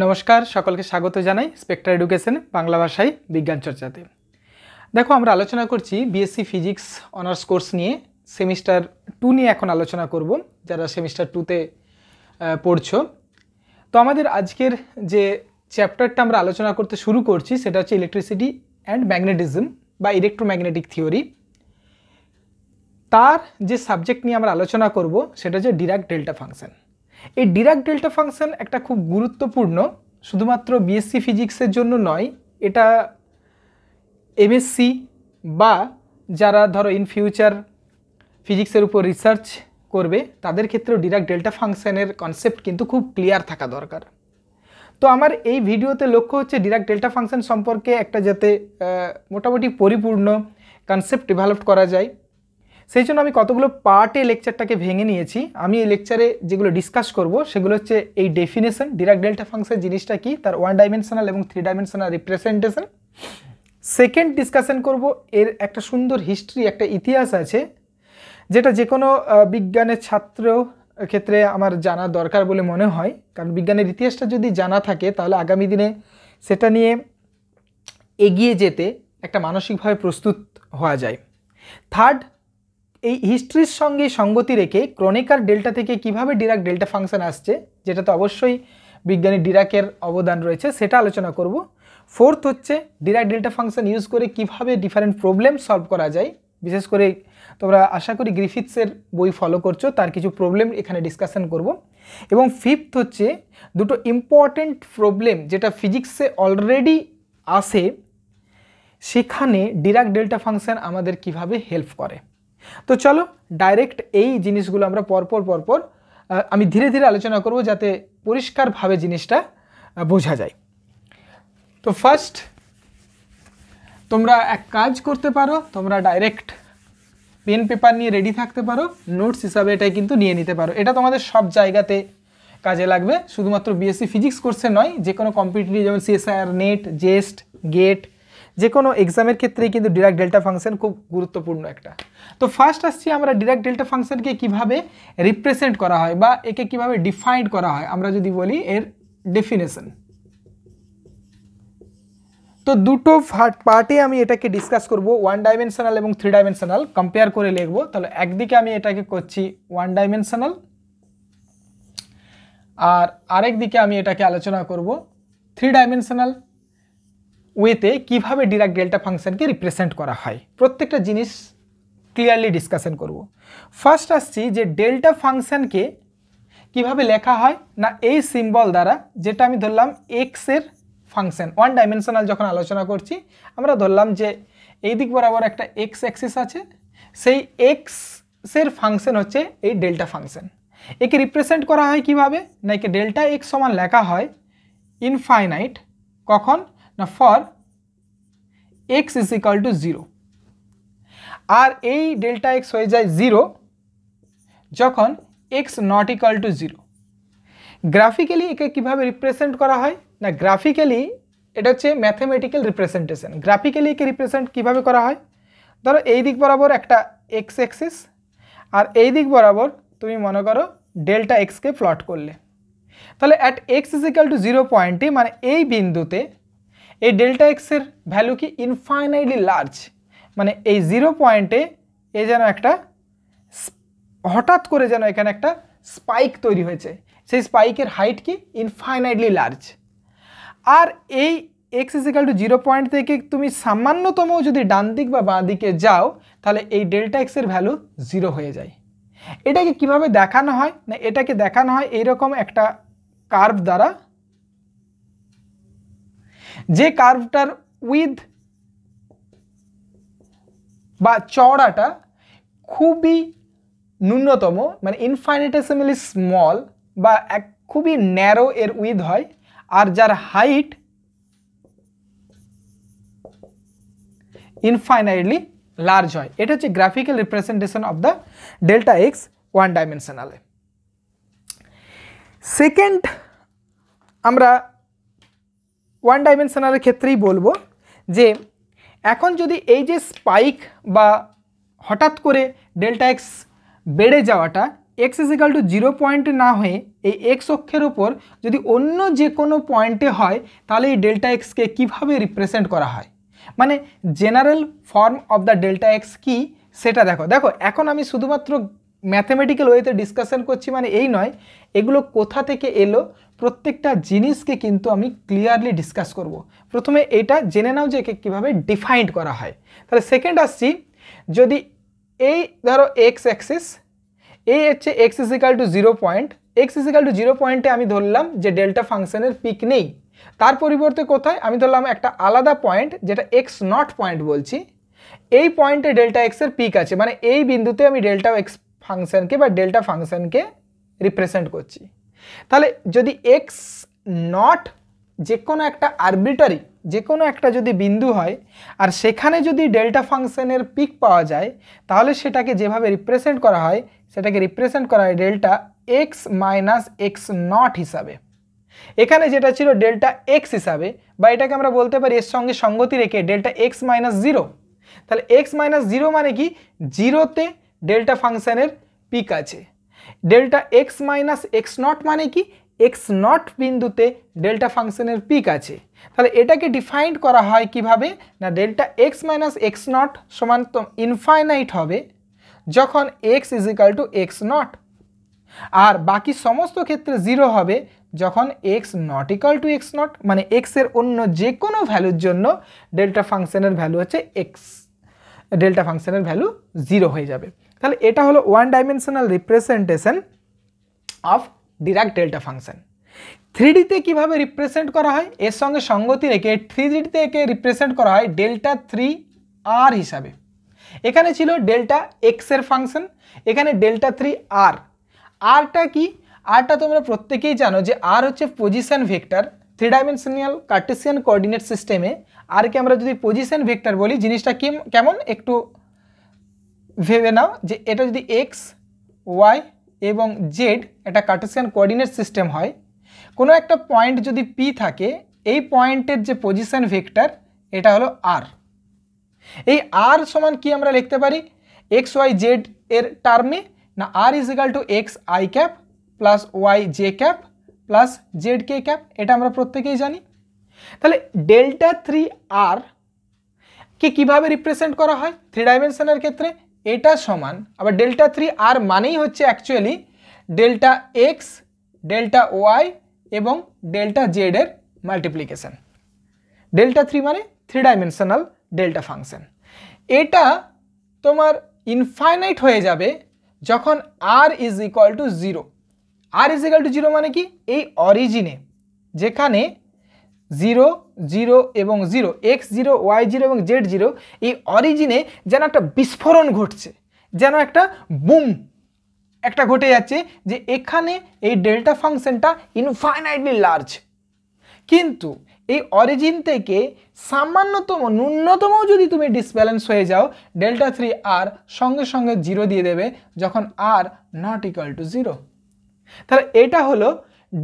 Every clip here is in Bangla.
নমস্কার সকলকে স্বাগত জানাই স্পেক্ট্রা এডুকেশন বাংলা ভাষায় বিজ্ঞান চর্চাতে দেখো আমরা আলোচনা করছি বিএসসি ফিজিক্স অনার্স কোর্স নিয়ে সেমিস্টার টু নিয়ে এখন আলোচনা করব যারা সেমিস্টার টুতে পড়ছো তো আমাদের আজকের যে চ্যাপ্টারটা আমরা আলোচনা করতে শুরু করছি সেটা হচ্ছে ইলেকট্রিসিটি অ্যান্ড ম্যাগনেটিজম বা ইলেকট্রোম্যাগনেটিক থিওরি তার যে সাবজেক্ট নিয়ে আমরা আলোচনা করব সেটা হচ্ছে ডিরাক ডেল্টা ফাংশন এই ডিরাক ডেল্টা ফাংশন একটা খুব গুরুত্বপূর্ণ শুধুমাত্র বিএসসি ফিজিক্সের জন্য নয় এটা এমএসসি বা যারা ধরো ইন ফিউচার ফিজিক্সের উপর রিসার্চ করবে তাদের ক্ষেত্রেও ডিরাক ডেল্টা ফাংশানের কনসেপ্ট কিন্তু খুব ক্লিয়ার থাকা দরকার তো আমার এই ভিডিওতে লক্ষ্য হচ্ছে ডিরাক ডেল্টা ফাংশন সম্পর্কে একটা যাতে মোটামুটি পরিপূর্ণ কনসেপ্ট ডেভেলপ করা যায় সেই জন্য আমি কতগুলো পার্টে লেকচারটাকে ভেঙে নিয়েছি আমি এই লেকচারে যেগুলো ডিসকাস করব সেগুলো হচ্ছে এই ডেফিনেশন ডিরাক ডেল্টা ফাংশন জিনিসটা কি তার ওয়ান ডাইমেনশনাল এবং three dimensional representation second discussion করব এর একটা সুন্দর হিস্ট্রি একটা ইতিহাস আছে যেটা যে কোনো বিজ্ঞানের ছাত্র ক্ষেত্রে আমার জানা দরকার বলে মনে হয় কারণ বিজ্ঞানের ইতিহাসটা যদি জানা থাকে তাহলে আগামী দিনে সেটা নিয়ে এগিয়ে যেতে একটা মানসিকভাবে প্রস্তুত হওয়া যায় থার্ড এই হিস্ট্রির সঙ্গে সঙ্গতি রেখে ক্রনিকার ডেল্টা থেকে কিভাবে ডিরাক ডেল্টা ফাংশন আসছে যেটা তো অবশ্যই বিজ্ঞানী ডিরাকের অবদান রয়েছে সেটা আলোচনা করব ফোর্থ হচ্ছে ডিরাক ডেল্টা ফাংশন ইউজ করে কিভাবে ডিফারেন্ট প্রবলেম সলভ করা যায় বিশেষ করে তোমরা আশা করি গ্রিফিথসের বই ফলো করছো তার কিছু প্রবলেম এখানে ডিসকাশন করব এবং ফিফথ হচ্ছে দুটো ইম্পর্ট্যান্ট প্রবলেম যেটা ফিজিক্সে অলরেডি আসে সেখানে ডিরাক ডেল্টা ফাংশন আমাদের কিভাবে হেল্প করে তো চলো ডাইরেক্ট এই জিনিসগুলো আমরা পরপর পরপর আমি ধীরে ধীরে আলোচনা করব যাতে পরিষ্কারভাবে জিনিসটা বোঝা যায় তো ফার্স্ট তোমরা এক কাজ করতে পারো তোমরা ডাইরেক্ট পেন পেপার নিয়ে রেডি থাকতে পারো নোটস হিসাবে এটাই কিন্তু নিয়ে নিতে পারো এটা তোমাদের সব জায়গাতে কাজে লাগবে শুধুমাত্র বিএসসি ফিজিক্স কোর্সে নয় যে কোনো কম্পিটিটিভ যেমন সিএসআইআর নেট জেস্ট গেট যে কোনো এক্সামের ক্ষেত্রেই কিন্তু ডিরাক ডেল্টা ফাংশন খুব গুরুত্বপূর্ণ একটা তো ফার্স্ট আসছি আমরা ডিরাক ডেল্টা ফাংশনকে কিভাবে রিপ্রেজেন্ট করা হয় বা একে কিভাবে ডিফাইন্ড করা হয় আমরা যদি বলি এর ডেফিনেশন তো দুটো পার্টে আমি এটাকে ডিসকাস করব ওয়ান ডাইমেনশনাল এবং থ্রি ডাইমেনশনাল কম্পেয়ার করে লিখবো তাহলে একদিকে আমি এটাকে করছি ওয়ান ডাইমেনশনাল আর আরেক দিকে আমি এটাকে আলোচনা করব থ্রি ডাইমেনশনাল ওয়েতে কিভাবে ডিরাক ডেল্টা ফাংশনকে রিপ্রেজেন্ট করা হয় প্রত্যেকটা জিনিস ক্লিয়ারলি ডিসকাশন করব ফার্স্ট আসছি যে ডেল্টা ফাংশানকে কিভাবে লেখা হয় না এই সিম্বল দ্বারা যেটা আমি ধরলাম এক্সের ফাংশন ওয়ান ডাইমেনশনাল যখন আলোচনা করছি আমরা ধরলাম যে এই দিক বরাবর একটা এক্স অ্যাক্সিস আছে সেই এক্সের ফাংশন হচ্ছে এই ডেল্টা ফাংশন একে রিপ্রেজেন্ট করা হয় কিভাবে না একে ডেল্টা এক্স সমান লেখা হয় ইনফাইনাইট কখন না for x is equal to zero আর এই ডেল্টা এক্স হয়ে যায় জিরো যখন x not equal to zero graphically একে কীভাবে রিপ্রেজেন্ট করা হয় না গ্রাফিক্যালি এটা হচ্ছে ম্যাথেমেটিক্যাল রিপ্রেজেন্টেশন গ্রাফিক্যালি একে রিপ্রেজেন্ট কীভাবে করা হয় ধরো এই দিক বরাবর একটা এক্স এক্সিস আর এই দিক বরাবর তুমি মনে করো ডেল্টা এক্সকে প্লট করলে তাহলে at x is equal to zero পয়েন্টে মানে এই বিন্দুতে এই ডেল্টা এক্সের ভ্যালু কি ইনফাইনাইটলি লার্জ মানে এই জিরো পয়েন্টে এ যেন একটা হঠাৎ করে যেন এখানে একটা স্পাইক তৈরি হয়েছে সেই স্পাইকের হাইট কি ইনফাইনাইটলি লার্জ আর এই x is equal to zero point থেকে তুমি সামান্যতম যদি ডান দিক বা বাঁ দিকে যাও তাহলে এই ডেল্টা এক্সের ভ্যালু জিরো হয়ে যায় এটাকে কিভাবে দেখানো হয় না এটাকে দেখানো হয় এইরকম একটা কার্ভ দ্বারা যে কার্ভটার উইথ বা চওড়াটা খুবই ন্যূনতম মানে ইনফাইনিটেসিমালি স্মল বা এক খুবই ন্যারো এর উইথ হয় আর যার হাইট ইনফাইনাইটলি লার্জ হয় এটা হচ্ছে graphical representation of the delta x one ডাইমেনশনালে সেকেন্ড আমরা ওয়ান ডাইমেনশনালের ক্ষেত্রেই বলবো যে এখন যদি এই যে স্পাইক বা হঠাৎ করে ডেল্টা এক্স বেড়ে যাওয়াটা x is to zero point না হয়ে এই এক্স অক্ষের ওপর যদি অন্য যে কোনো পয়েন্টে হয় তাহলে এই ডেল্টা এক্সকে কীভাবে রিপ্রেজেন্ট করা হয় মানে general form of the delta x কী সেটা দেখো দেখো এখন আমি শুধুমাত্র ম্যাথমেটিক্যাল ওয়েতে ডিসকাশন করছি মানে এই নয় এগুলো কোথা থেকে এলো প্রত্যেকটা জিনিসকে কিন্তু আমি ক্লিয়ারলি ডিসকাস করব। প্রথমে এটা জেনে নাও যে একে কীভাবে ডিফাইন্ড করা হয় তাহলে সেকেন্ড আসছি যদি এই ধরো এক্স অ্যাক্সিস এই হচ্ছে x is equal to zero point x is equal to zero পয়েন্টে আমি ধরলাম যে ডেল্টা ফাংশনের পিক নেই তার পরিবর্তে কোথায় আমি ধরলাম একটা আলাদা পয়েন্ট যেটা এক্স নট পয়েন্ট বলছি এই পয়েন্টে ডেল্টা এক্সের পিক আছে মানে এই বিন্দুতে আমি ডেল্টা এক্স ফাংশানকে বা ডেল্টা ফাংশানকে রিপ্রেজেন্ট করছি তাহলে যদি এক্স নট যে কোনো একটা আরবিটারি যে কোনো একটা যদি বিন্দু হয় আর সেখানে যদি ডেল্টা ফাংশনের পিক পাওয়া যায় তাহলে সেটাকে যেভাবে রিপ্রেজেন্ট করা হয় সেটাকে রিপ্রেজেন্ট করা হয় delta x minus x naught হিসাবে এখানে যেটা ছিল ডেল্টা এক্স হিসাবে বা এটাকে আমরা বলতে পারি এর সঙ্গে সঙ্গতি রেখে ডেল্টা এক্স মাইনাস জিরো তাহলে এক্স মাইনাস জিরো মানে কি জিরোতে ডেল্টা ফাংশানের পিক আছে delta x minus x not মানে কি এক্স নট বিন্দুতে ডেল্টা ফাংশনের পিক আছে তাহলে এটাকে ডিফাইন্ড করা হয় কিভাবে না delta x minus x naught সমান তো ইনফাইনাইট হবে যখন x is equal to x not আর বাকি সমস্ত ক্ষেত্রে জিরো হবে যখন x not equal to x not মানে এক্সের অন্য যে কোনো ভ্যালুর জন্য ডেল্টা ফাংশনের ভ্যালু হচ্ছে এক্স ডেল্টা ফাংশনের ভ্যালু জিরো হয়ে যাবে তাহলে এটা হলো one dimensional representation of Dirac delta function থ্রিডিতে কীভাবে রিপ্রেজেন্ট করা হয় এর সঙ্গে সঙ্গতি রেখে থ্রিডিতে একে রিপ্রেজেন্ট করা হয় ডেল্টা থ্রি আর হিসাবে এখানে ছিল ডেল্টা এক্সের ফাংশন এখানে ডেল্টা থ্রি আর আরটা কি আরটা তোমরা প্রত্যেকেই জানো যে আর হচ্ছে position vector three dimensional Cartesian coordinate সিস্টেমে আরকে আমরা যদি পজিশান ভেক্টর বলি জিনিসটা কেমন একটু ভেবে নাও যে এটা যদি এক্স ওয়াই এবং জেড এটা কার্টেসিয়ান কোঅর্ডিনেট সিস্টেম হয় কোনো একটা পয়েন্ট যদি পি থাকে এই পয়েন্টের যে পজিশান ভেক্টর এটা হলো আর এই আর সমান কি আমরা লিখতে পারি এক্স ওয়াই জেড এর টার্মে না r is equal to x i cap plus y j cap plus z k cap এটা আমরা প্রত্যেকেই জানি তাহলে ডেল্টা থ্রি আর কে কীভাবে রিপ্রেজেন্ট করা হয় থ্রি ডাইমেনশনের ক্ষেত্রে এটা সমান আবার ডেল্টা থ্রি আর মানেই হচ্ছে actually delta x delta y এবং ডেল্টা জেডের মাল্টিপ্লিকেশান ডেল্টা থ্রি মানে থ্রি ডাইমেনশনাল ডেল্টা ফাংশন এটা তোমার ইনফাইনাইট হয়ে যাবে যখন আর is equal to zero r is equal to zero মানে কি এই অরিজিনে যেখানে জিরো জিরো এবং zero x zero y zero এবং জেড জিরো এই অরিজিনে যেন একটা বিস্ফোরণ ঘটছে যেন একটা বুম একটা ঘটে যাচ্ছে যে এখানে এই ডেল্টা ফাংশনটা ইনফাইনাইটলি লার্জ কিন্তু এই অরিজিন থেকে সামান্যতম ন্যূনতম যদি তুমি ডিসব্যালেন্স হয়ে যাও ডেল্টা থ্রি আর সঙ্গে সঙ্গে জিরো দিয়ে দেবে যখন আর নট ইকাল টু জিরো তাহলে এটা হলো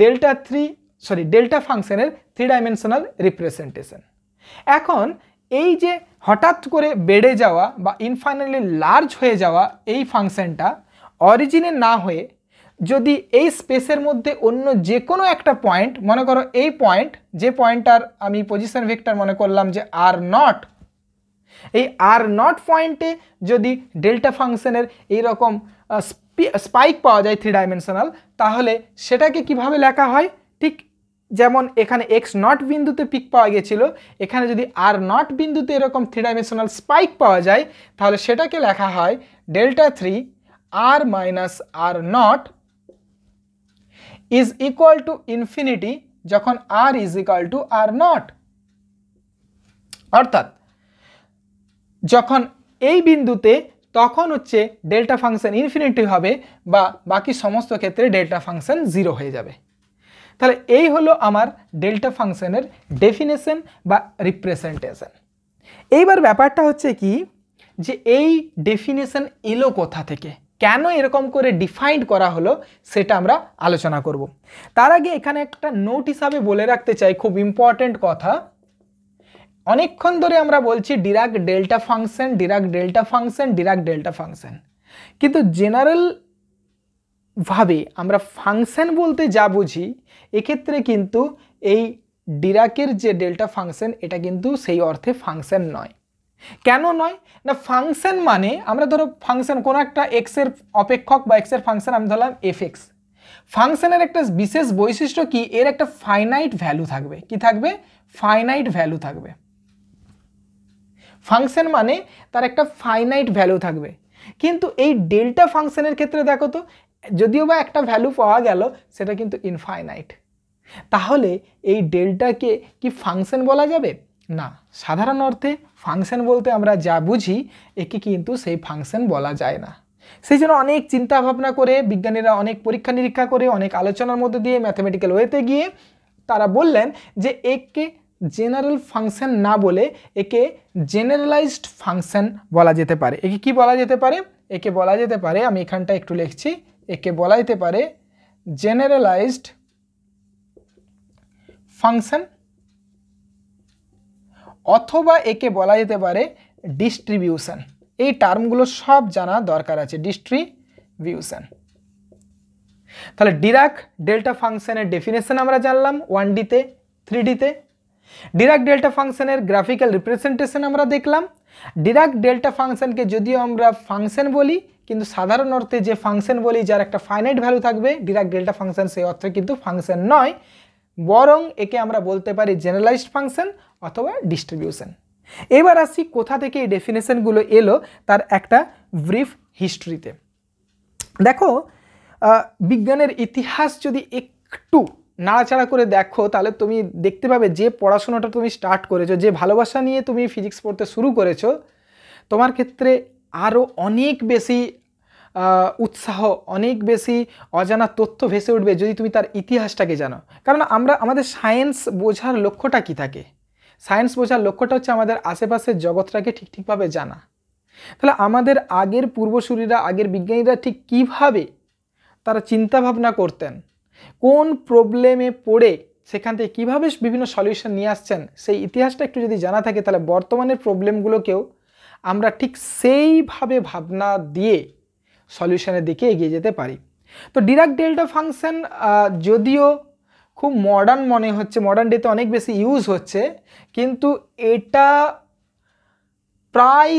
ডেল্টা থ্রি সরি ডেল্টা ফাংশনের থ্রি ডাইমেনশনাল রিপ্রেজেন্টেশন এখন এই যে হঠাৎ করে বেড়ে যাওয়া বা ইনফাইনালি লার্জ হয়ে যাওয়া এই ফাংশানটা অরিজিনে না হয়ে যদি এই স্পেসের মধ্যে অন্য যে কোনো একটা পয়েন্ট মনে করো এই পয়েন্ট যে পয়েন্টটার আমি পজিশন ভেক্টর মনে করলাম যে আর নট এই আর নট পয়েন্টে যদি ডেল্টা ফাংশনের এইরকম স্পাইক পাওয়া যায় থ্রি ডাইমেনশনাল তাহলে সেটাকে কিভাবে লেখা হয় ঠিক যেমন এখানে এক্স নট বিন্দুতে পিক পাওয়া গেছিল এখানে যদি আর নট বিন্দুতে এরকম থ্রি ডাইমেনশনাল স্পাইক পাওয়া যায় তাহলে সেটাকে লেখা হয় delta three R minus R naught is equal to infinity যখন আর is equal to R naught অর্থাৎ যখন এই বিন্দুতে তখন হচ্ছে ডেল্টা ফাংশন ইনফিনিটি হবে বা বাকি সমস্ত ক্ষেত্রে ডেল্টা ফাংশন জিরো হয়ে যাবে তাহলে এই হলো আমার ডেল্টা ফাংশনের ডেফিনেশন বা রিপ্রেজেন্টেশন এইবার ব্যাপারটা হচ্ছে কি যে এই ডেফিনেশন এলো কোথা থেকে কেন এরকম করে ডিফাইন্ড করা হলো সেটা আমরা আলোচনা করব তার আগে এখানে একটা নোট হিসাবে বলে রাখতে চাই খুব ইম্পর্ট্যান্ট কথা অনেকক্ষণ ধরে আমরা বলছি Dirac delta function Dirac delta function Dirac delta function কিন্তু জেনারেল ভাবে আমরা ফাংশন বলতে যা বুঝি এক্ষেত্রে কিন্তু এই ডিরাকের যে ডেল্টা ফাংশন এটা কিন্তু সেই অর্থে ফাংশন নয় কেন নয় না ফাংশন মানে আমরা ধরো ফাংশন কোনো একটা এক্সের অপেক্ষক বা এক্সের ফাংশন আমি ধরলাম এফ এক্স ফাংশনের একটা বিশেষ বৈশিষ্ট্য কি এর একটা ফাইনাইট ভ্যালু থাকবে কি থাকবে ফাইনাইট ভ্যালু থাকবে ফাংশন মানে তার একটা ফাইনাইট ভ্যালু থাকবে কিন্তু এই ডেল্টা ফাংশনের ক্ষেত্রে দেখো তো যদিও বা একটা ভ্যালু পাওয়া গেল সেটা কিন্তু ইনফাইনাইট তাহলে এই ডেল্টাকে কি ফাংশন বলা যাবে না সাধারণ অর্থে ফাংশন বলতে আমরা যা বুঝি একে কিন্তু সেই ফাংশন বলা যায় না সেই জন্য অনেক চিন্তা ভাবনা করে বিজ্ঞানীরা অনেক পরীক্ষা নিরীক্ষা করে অনেক আলোচনার মধ্যে দিয়ে ম্যাথামেটিক্যাল ওয়েতে গিয়ে তারা বললেন যে একে জেনারেল ফাংশন না বলে একে জেনারেলাইজড ফাংশন বলা যেতে পারে একে কি বলা যেতে পারে একে বলা যেতে পারে আমি এখানটা একটু লিখছি একে বলাইতে পারে জেনারেলাইজড ফাংশন অথবা একে বলা যেতে পারে ডিস্ট্রিবিউশন এই টার্মগুলো সব জানা দরকার আছে ডিস্ট্রিবিউশন তাহলে ডিরাক ডেল্টা ফাংশনের ডেফিনেশন আমরা জানলাম ওয়ান ডিতে থ্রি ডিতে ডিরাক ডেল্টা ফাংশনের গ্রাফিক্যাল রিপ্রেজেন্টেশন আমরা দেখলাম ডিরাক ডেল্টা ফাংশনকে যদিও আমরা ফাংশন বলি কিন্তু সাধারণ অর্থে যে ফাংশন বলি যার একটা ফাইনাইট ভ্যালু থাকবে ডিরাক ডেল্টা ফাংশন সেই অর্থে কিন্তু ফাংশন নয় বরং একে আমরা বলতে পারি জেনারেলাইজড ফাংশন অথবা ডিস্ট্রিবিউশন এবার আসি কোথা থেকে এই ডেফিনেশনগুলো এলো তার একটা ব্রিফ হিস্ট্রিতে দেখো বিজ্ঞানের ইতিহাস যদি একটু নাড়াচাড়া করে দেখো তাহলে তুমি দেখতে পাবে যে পড়াশোনাটা তুমি স্টার্ট করেছো যে ভালোবাসা নিয়ে তুমি ফিজিক্স পড়তে শুরু করেছো তোমার ক্ষেত্রে আরও অনেক বেশি উৎসাহ অনেক বেশি অজানা তথ্য ভেসে উঠবে যদি তুমি তার ইতিহাসটাকে জানো কারণ আমরা আমাদের সায়েন্স বোঝার লক্ষ্যটা কি থাকে সায়েন্স বোঝার লক্ষ্যটা হচ্ছে আমাদের আশেপাশের জগৎটাকে ঠিক ঠিকভাবে জানা তাহলে আমাদের আগের পূর্বসূরীরা আগের বিজ্ঞানীরা ঠিক কিভাবে তারা চিন্তাভাবনা করতেন কোন প্রবলেমে পড়ে সেখান থেকে কীভাবে বিভিন্ন সলিউশন নিয়ে আসছেন সেই ইতিহাসটা একটু যদি জানা থাকে তাহলে বর্তমানের প্রবলেমগুলোকেও আমরা ঠিক সেইভাবে ভাবনা দিয়ে সলিউশনের দিকে এগিয়ে যেতে পারি তো ডিরাক ডেল্টা ফাংশন যদিও খুব মডার্ন মনে হচ্ছে মডার্ন ডেতে অনেক বেশি ইউজ হচ্ছে কিন্তু এটা প্রায়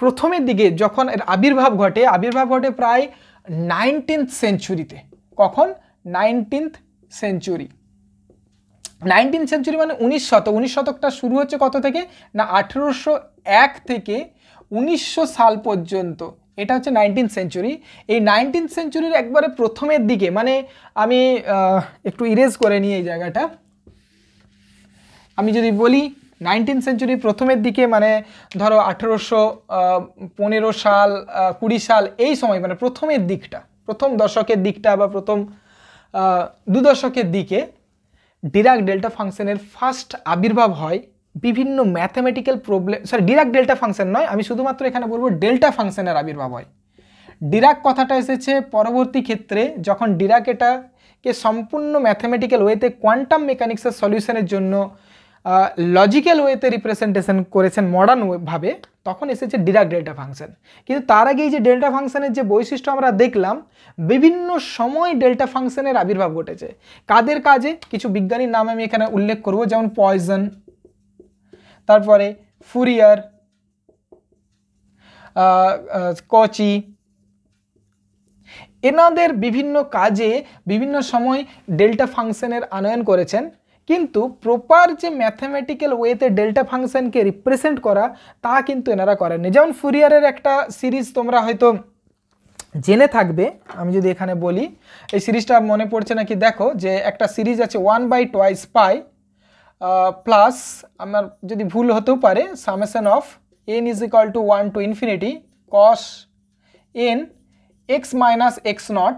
প্রথমের দিকে যখন এর আবির্ভাব ঘটে আবির্ভাব ঘটে প্রায় নাইনটিন্থ সেঞ্চুরিতে কখন নাইনটিন্থ সেঞ্চুরি নাইনটিন সেঞ্চুরি মানে উনিশ শতক উনিশ শতকটা শুরু হচ্ছে কত থেকে না আঠেরোশো এক থেকে উনিশশো সাল পর্যন্ত এটা হচ্ছে নাইনটিন সেঞ্চুরি এই নাইনটিন সেঞ্চুরির একবারে প্রথমের দিকে মানে আমি একটু ইরেজ করে নিই এই জায়গাটা আমি যদি বলি নাইনটিন সেঞ্চুরি প্রথমের দিকে মানে ধরো আঠেরোশো পনেরো সাল কুড়ি সাল এই সময় মানে প্রথমের দিকটা প্রথম দশকের দিকটা বা প্রথম দু দশকের দিকে ডিরাক ডেল্টা ফাংশনের ফার্স্ট আবির্ভাব হয় বিভিন্ন mathematical problem sorry Dirac delta function নয় আমি শুধুমাত্র এখানে বলবো ডেল্টা ফাংশনের আবির্ভাব হয় ডিরাক কথাটা এসেছে পরবর্তী ক্ষেত্রে যখন ডিরাক এটাকে সম্পূর্ণ ম্যাথামেটিক্যাল ওয়েতে কোয়ান্টাম মেকানিক্সের সলিউশনের জন্য লজিক্যাল ওয়েতে রিপ্রেজেন্টেশন করেছেন মডার্ন ভাবে তখন এসেছে ডিরাক ডেল্টা ফাংশন কিন্তু তার আগেই যে ডেল্টা ফাংশানের যে বৈশিষ্ট্য আমরা দেখলাম বিভিন্ন সময় ডেল্টা ফাংশানের আবির্ভাব ঘটেছে কাদের কাজে কিছু বিজ্ঞানীর নাম আমি এখানে উল্লেখ করব যেমন পয়জন তারপরে ফুরিয়ার কচি এনাদের বিভিন্ন কাজে বিভিন্ন সময় ডেল্টা ফাংশানের আনয়ন করেছেন কিন্তু প্রপার যে ম্যাথামেটিক্যাল ওয়েতে ডেল্টা ফাংশানকে রিপ্রেজেন্ট করা তা কিন্তু এনারা করেননি যেমন ফুরিয়ারের একটা সিরিজ তোমরা হয়তো জেনে থাকবে আমি যদি এখানে বলি এই সিরিজটা মনে পড়ছে নাকি দেখো যে একটা সিরিজ আছে one by twice pi plus আমার যদি ভুল হতেও পারে summation of n is equal to one to infinity cos n x minus x naught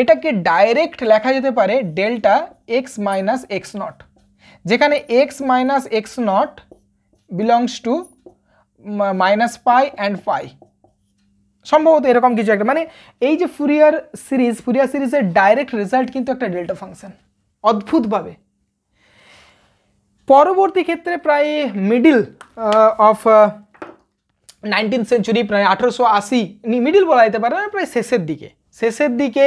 এটাকে ডাইরেক্ট লেখা যেতে পারে delta x minus x not যেখানে x minus x not belongs to minus pi and pi সম্ভবত এরকম কিছু একটা মানে এই যে ফুরিয়ার সিরিজ ফুরিয়ার সিরিজের ডাইরেক্ট রেজাল্ট কিন্তু একটা ডেল্টা ফাংশন অদ্ভুতভাবে পরবর্তী ক্ষেত্রে প্রায় মিডিল অফ নাইনটিন সেঞ্চুরি প্রায় আঠেরোশো আশি মিডিল বলা যেতে পারে না প্রায় শেষের দিকে শেষের দিকে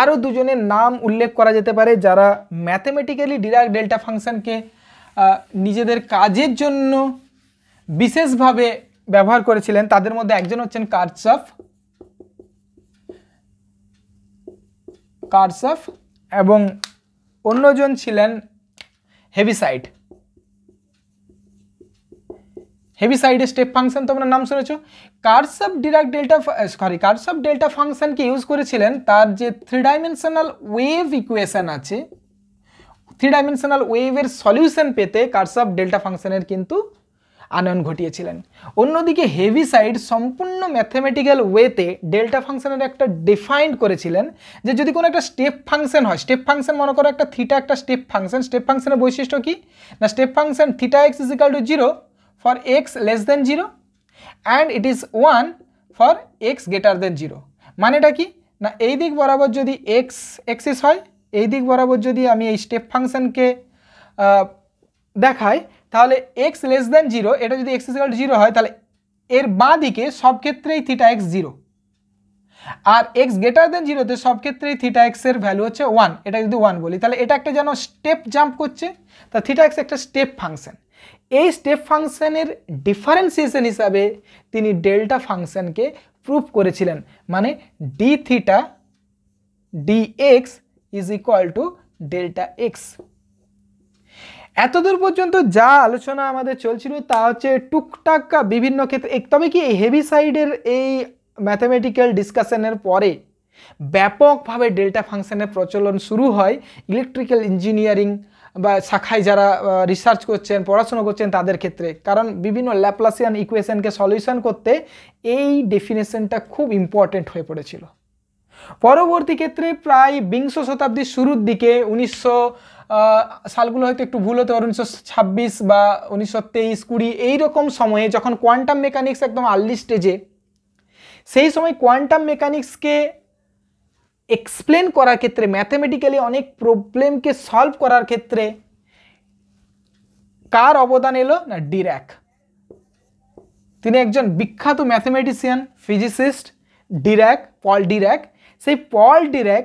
আরও দুজনের নাম উল্লেখ করা যেতে পারে যারা ম্যাথেমেটিক্যালি ডিরাক ডেল্টা ফাংশানকে নিজেদের কাজের জন্য বিশেষভাবে ব্যবহার করেছিলেন তাদের মধ্যে একজন হচ্ছেন কার্সফ কার্সফ এবং অন্যজন ছিলেন হেভিসাইড হেভিসাইডের স্টেপ ফাংশন তোমরা নাম শুনেছ Kirchhoff Dirac delta sorry Kirchhoff delta ফাংশনকে ইউজ করেছিলেন তার যে থ্রি ডাইমেনশনাল ওয়েভ ইকুয়েশান আছে থ্রি ডাইমেনশনাল ওয়েভের সলিউশন পেতে কার্স অফ ডেল্টা ফাংশানের কিন্তু আনয়ন ঘটিয়েছিলেন অন্যদিকে হেভি সাইড সম্পূর্ণ ম্যাথমেটিক্যাল ওয়েতে ডেল্টা ফাংশানের একটা ডিফাইন্ড করেছিলেন যে যদি কোনো একটা স্টেপ ফাংশন হয় স্টেপ ফাংশন মনে করো একটা থিটা একটা স্টেপ ফাংশন স্টেপ ফাংশানের বৈশিষ্ট্য কী না step function theta x is equal to zero for x less than zero and it is one for x greater than zero মানেটা কি না এই দিক বরাবর যদি এক্স এক্সিস হয় এই দিক বরাবর যদি আমি এই স্টেপ ফাংশানকে দেখাই তাহলে এক্স লেস দেন জিরো এটা যদি এক্স ইকাল জিরো হয় তাহলে এর বাঁ দিকে সব ক্ষেত্রেই থিটা এক্স জিরো আর এক্স গ্রেটার দেন জিরোতে সব ক্ষেত্রেই থিটা এক্সের ভ্যালু হচ্ছে ওয়ান এটা যদি ওয়ান বলি তাহলে এটা একটা যেন স্টেপ জাম্প করছে তা থিটা এক্স একটা স্টেপ ফাংশন এই স্টেপ ফাংশানের ডিফারেন্সিয়েশন হিসাবে তিনি ডেল্টা ফাংশানকে প্রুভ করেছিলেন মানে d theta d x is equal to delta x এতদূর পর্যন্ত যা আলোচনা আমাদের চলছিল তা হচ্ছে টুকটাক বিভিন্ন ক্ষেত্রে তবে কি হেভি সাইডের এই ম্যাথামেটিক্যাল ডিসকাশনের পরে ব্যাপকভাবে ডেল্টা ফাংশানের প্রচলন শুরু হয় ইলেকট্রিক্যাল ইঞ্জিনিয়ারিং বা শাখায় যারা রিসার্চ করছেন পড়াশোনা করছেন তাদের ক্ষেত্রে কারণ বিভিন্ন ল্যাপ্লাসিয়ান ইকুয়েশনকে সলিউশন করতে এই ডেফিনেশনটা খুব ইম্পর্টেন্ট হয়ে পড়েছিল পরবর্তী ক্ষেত্রে প্রায় বিংশ শতাব্দীর শুরুর দিকে উনিশশো সালগুলো হয়তো একটু ভুল হতে পারে উনিশশো ছাব্বিশ বা উনিশশো তেইশ কুড়ি এইরকম সময়ে যখন কোয়ান্টাম মেকানিক্স একদম আর্লি স্টেজে সেই সময় কোয়ান্টাম মেকানিক্সকে এক্সপ্লেন করার ক্ষেত্রে ম্যাথমেটিক্যালি অনেক প্রবলেমকে সলভ করার ক্ষেত্রে কার অবদান এলো না ডির্যাক তিনি একজন বিখ্যাত ম্যাথমেটিশিয়ান ফিজিসিস্ট ডির্যাক পল ডির্যাক সেই পল ডির্যাক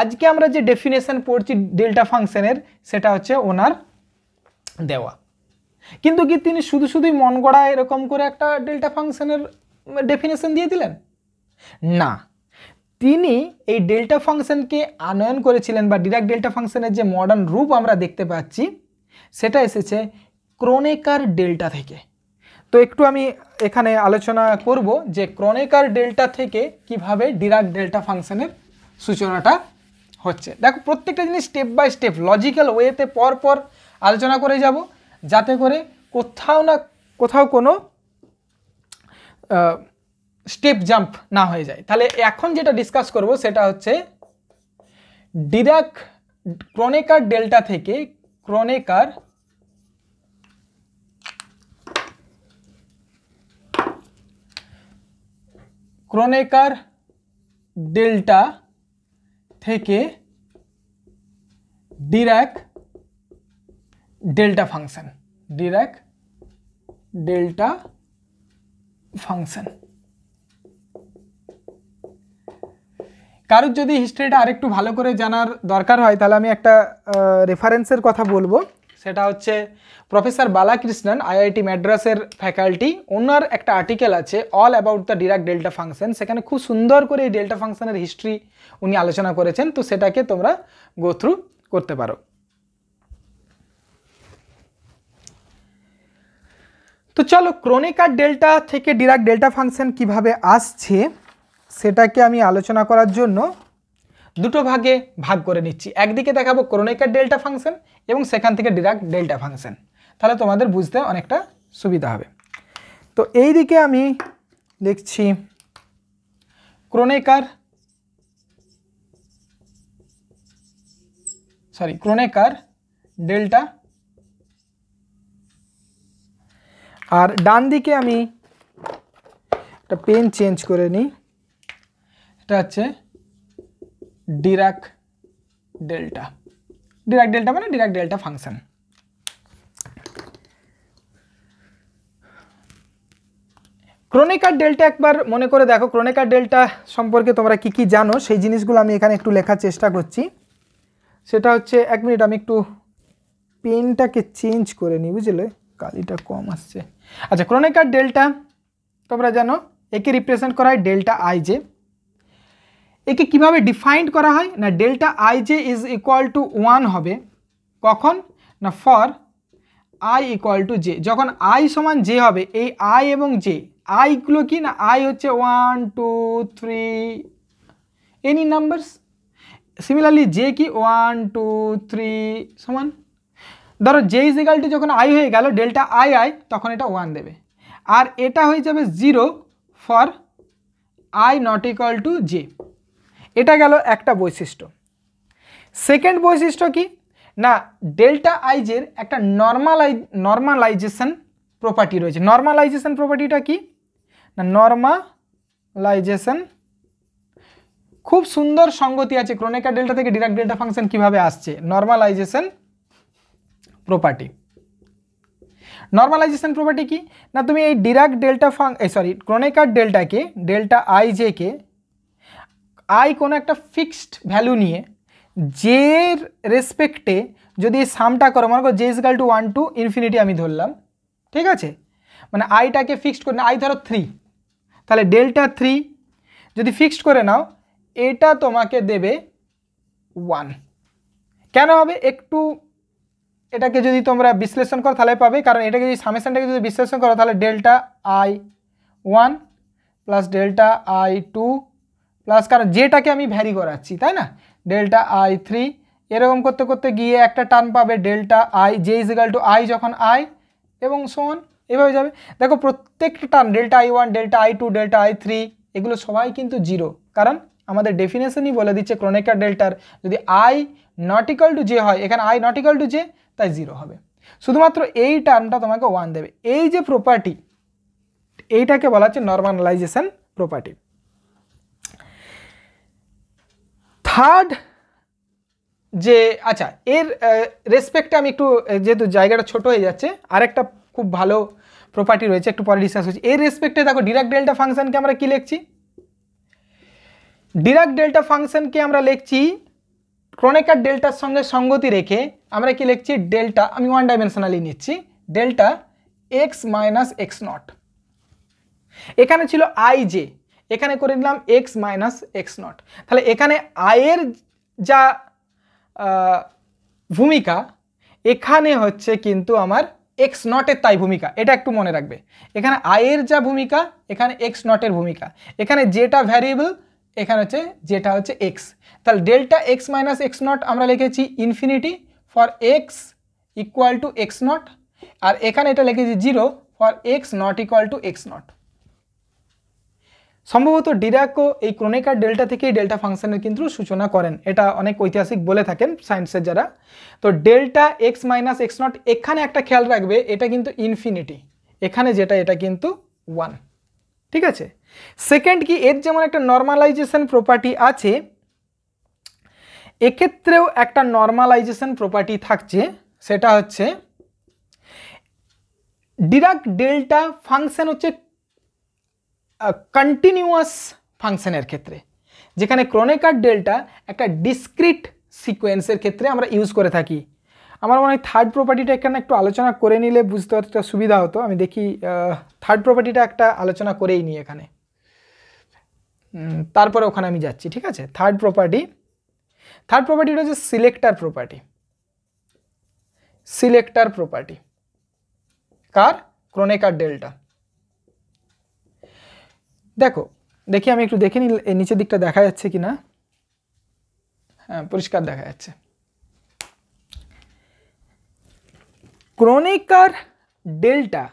আজকে আমরা যে ডেফিনেশন পড়ছি ডেল্টা ফাংশনের সেটা হচ্ছে ওনার দেওয়া কিন্তু কি তিনি শুধু শুধুই মন গড়া এরকম করে একটা ডেল্টা ফাংশনের ডেফিনেশন দিয়ে দিলেন না তিনি এই ডেল্টা ফাংশনকে আনয়ন করেছিলেন বা ডিরাক ডেল্টা ফাংশানের যে মডার্ন রূপ আমরা দেখতে পাচ্ছি সেটা এসেছে ক্রোনেকার ডেল্টা থেকে তো একটু আমি এখানে আলোচনা করব যে ক্রনেকার ডেল্টা থেকে কিভাবে ডিরাক ডেল্টা ফাংশানের সূচনাটা হচ্ছে দেখো প্রত্যেকটা জিনিস স্টেপ বাই স্টেপ লজিক্যাল ওয়েতে পর পর আলোচনা করে যাব যাতে করে কোথাও না কোথাও কোনো স্টেপ জাম্প না হয়ে যায় তাহলে এখন যেটা ডিসকাস করব সেটা হচ্ছে ডিরাক ক্রনেকার ডেল্টা থেকে ক্রনেকার ক্রনেকার ডেল্টা থেকে Dirac delta function Dirac delta function কারোর যদি হিস্ট্রিটা আরেকটু ভালো করে জানার দরকার হয় তাহলে আমি একটা রেফারেন্সের কথা বলবো সেটা হচ্ছে প্রফেসর বালাকৃষ্ণন আইআইটি ম্যাড্রাসের ফ্যাকাল্টি ওনার একটা আর্টিকেল আছে all about the Dirac delta function সেখানে খুব সুন্দর করে এই ডেল্টা ফাংশনের হিস্ট্রি উনি আলোচনা করেছেন তো সেটাকে তোমরা গোথ্রু করতে পারো তো চলো ক্রোনিকার ডেল্টা থেকে ডিরাক ডেল্টা ফাংশন কিভাবে আসছে সেটাকে আমি আলোচনা করার জন্য দুটো ভাগে ভাগ করে নিচ্ছি একদিকে দেখাবো ক্রোনেকার ডেল্টা ফাংশন এবং সেখান থেকে ডিরাক ডেল্টা ফাংশন তাহলে তোমাদের বুঝতে অনেকটা সুবিধা হবে তো এই দিকে আমি লিখছি ক্রোনেকার সরি ক্রোনেকার ডেল্টা আর ডান দিকে আমি একটা পেন চেঞ্জ করে নিই এটা হচ্ছে ডিরাক ডেল্টা ডিরাক ডেল্টা মানে Dirac delta function Kronecker delta একবার মনে করে দেখো ক্রোনিকার ডেল্টা সম্পর্কে তোমরা কি কি জানো সেই জিনিসগুলো আমি এখানে একটু লেখার চেষ্টা করছি সেটা হচ্ছে এক মিনিট আমি একটু পেনটাকে চেঞ্জ করে নিই বুঝলে কালিটা কম আসছে আচ্ছা ক্রোনিকার ডেল্টা তোমরা জানো একে রিপ্রেজেন্ট করা হয় ডেল্টা আই যে একে কিভাবে ডিফাইন্ড করা হয় না delta i j is equal to one হবে কখন না for i equal to j যখন আই সমান জে হবে এই আই এবং জে আইগুলো কি না আই হচ্ছে one two three any numbers similarly j কি ওয়ান টু থ্রি সমান ধরো জে ইজ ইকাল টু যখন আই হয়ে গেল ডেল্টা আই আই তখন এটা ওয়ান দেবে আর এটা হয়ে যাবে zero for i not equal to j এটা গেল একটা বৈশিষ্ট্য সেকেন্ড বৈশিষ্ট্য কি না ডেল্টা আইজের একটা নর্মালাই নর্মালাইজেশন প্রপার্টি রয়েছে নর্মালাইজেশন প্রপার্টিটা কি না নর্মালাইজেশন খুব সুন্দর সঙ্গতি আছে ক্রোনেকা ডেল্টা থেকে ডিরাক ডেল্টা ফাংশন কিভাবে আসছে নর্মালাইজেশন প্রপার্টি নর্মালাইজেশন প্রপার্টি কি না তুমি এই ডিরাক ডেল্টা ফাং সরি ক্রোনেকার ডেল্টাকে ডেল্টা আই জেকে আই কোনো একটা ফিক্সড ভ্যালু নিয়ে যে রেসপেক্টে যদি এই সামটা করো মনে করো j is equal to one to infinity আমি ধরলাম ঠিক আছে মানে আইটাকে ফিক্সড করে আই ধরো থ্রি তাহলে ডেল্টা থ্রি যদি ফিক্সড করে নাও এটা তোমাকে দেবে ওয়ান কেন হবে একটু এটাকে যদি তোমরা বিশ্লেষণ করো তাহলে পাবে কারণ এটাকে যদি সামেশনটাকে যদি বিশ্লেষণ করো তাহলে delta i one plus delta i two plus কারণ জেটাকে আমি ভ্যারি করাচ্ছি তাই না ডেল্টা আই থ্রি এরকম করতে করতে গিয়ে একটা টার্ন পাবে delta i j is equal to i যখন আই এবং সোন এভাবে যাবে দেখো প্রত্যেকটা term delta i one delta i two delta i three এগুলো সবাই কিন্তু জিরো কারণ আমাদের ডেফিনেশনই বলে দিচ্ছে ক্রোনেকা ডেল্টার যদি আই নটিক্যাল টু জে হয় এখানে আই নটিক্যাল টু জে তাই জিরো হবে শুধুমাত্র এই টার্মটা তোমাকে ওয়ান দেবে এই যে প্রপার্টি এইটাকে বলা হচ্ছে নর্মালাইজেশন প্রপার্টি থার্ড যে আচ্ছা এর রেসপেক্টে আমি একটু যেহেতু জায়গাটা ছোট হয়ে যাচ্ছে আরেকটা খুব ভালো প্রপার্টি রয়েছে একটু পরে ডিসকাস হচ্ছে এর রেসপেক্টে দেখো ডিরাক ডেল্টা ফাংশানকে আমরা কী লিখছি ডিরাক ডেল্টা ফাংশানকে আমরা লিখছি ক্রনেকার ডেল্টার সঙ্গে সঙ্গতি রেখে আমরা কি লিখছি ডেল্টা আমি ওয়ান ডাইমেনশনালি নিচ্ছি delta x minus x naught এখানে ছিল আই জে এখানে করে নিলাম এক্স মাইনাস এক্স নট তাহলে এখানে আয়ের যা ভূমিকা এখানে হচ্ছে কিন্তু আমার এক্স নটের তাই ভূমিকা এটা একটু মনে রাখবে এখানে আয়ের যা ভূমিকা এখানে এক্স নটের ভূমিকা এখানে যেটা ভ্যারিয়েবল এখানে হচ্ছে যেটা হচ্ছে এক্স তাহলে delta x minus x naught আমরা লিখেছি infinity for x equal to x not আর এখানে এটা লিখেছি zero for x not equal to x naught সম্ভবত ডিরাকও এই ক্রোনেকার ডেল্টা থেকেই ডেল্টা ফাংশনের কিন্তু সূচনা করেন এটা অনেক ঐতিহাসিক বলে থাকেন সায়েন্সের যারা তো delta x minus x naught এখানে একটা খেয়াল রাখবে এটা কিন্তু ইনফিনিটি এখানে যেটা এটা কিন্তু ওয়ান ঠিক আছে সেকেন্ড কি এর যেমন একটা নর্মালাইজেশন প্রপার্টি আছে এক্ষেত্রেও একটা নর্মালাইজেশন প্রপার্টি থাকছে সেটা হচ্ছে ডিরাক ডেল্টা ফাংশন হচ্ছে কন্টিনিউয়াস ফাংশানের ক্ষেত্রে যেখানে ক্রনেকার ডেল্টা একটা ডিসক্রিট সিকোয়েন্সের ক্ষেত্রে আমরা ইউজ করে থাকি আমার মনে হয় থার্ড প্রপার্টিটা এখানে একটু আলোচনা করে নিলে বুঝতে অতটা সুবিধা হতো আমি দেখি থার্ড প্রপার্টিটা একটা আলোচনা করেই নিই এখানে তারপরে ওখানে আমি যাচ্ছি ঠিক আছে থার্ড প্রপার্টি থার্ড প্রপার্টিটা হচ্ছে সিলেক্টার প্রপার্টি সিলেক্টার প্রপার্টি কার ক্রনেকার ডেল্টা দেখো দেখি আমি একটু দেখে নিই নিচের দিকটা দেখা যাচ্ছে কি না হ্যাঁ পরিষ্কার দেখা যাচ্ছে ক্রোনিকার ডেল্টা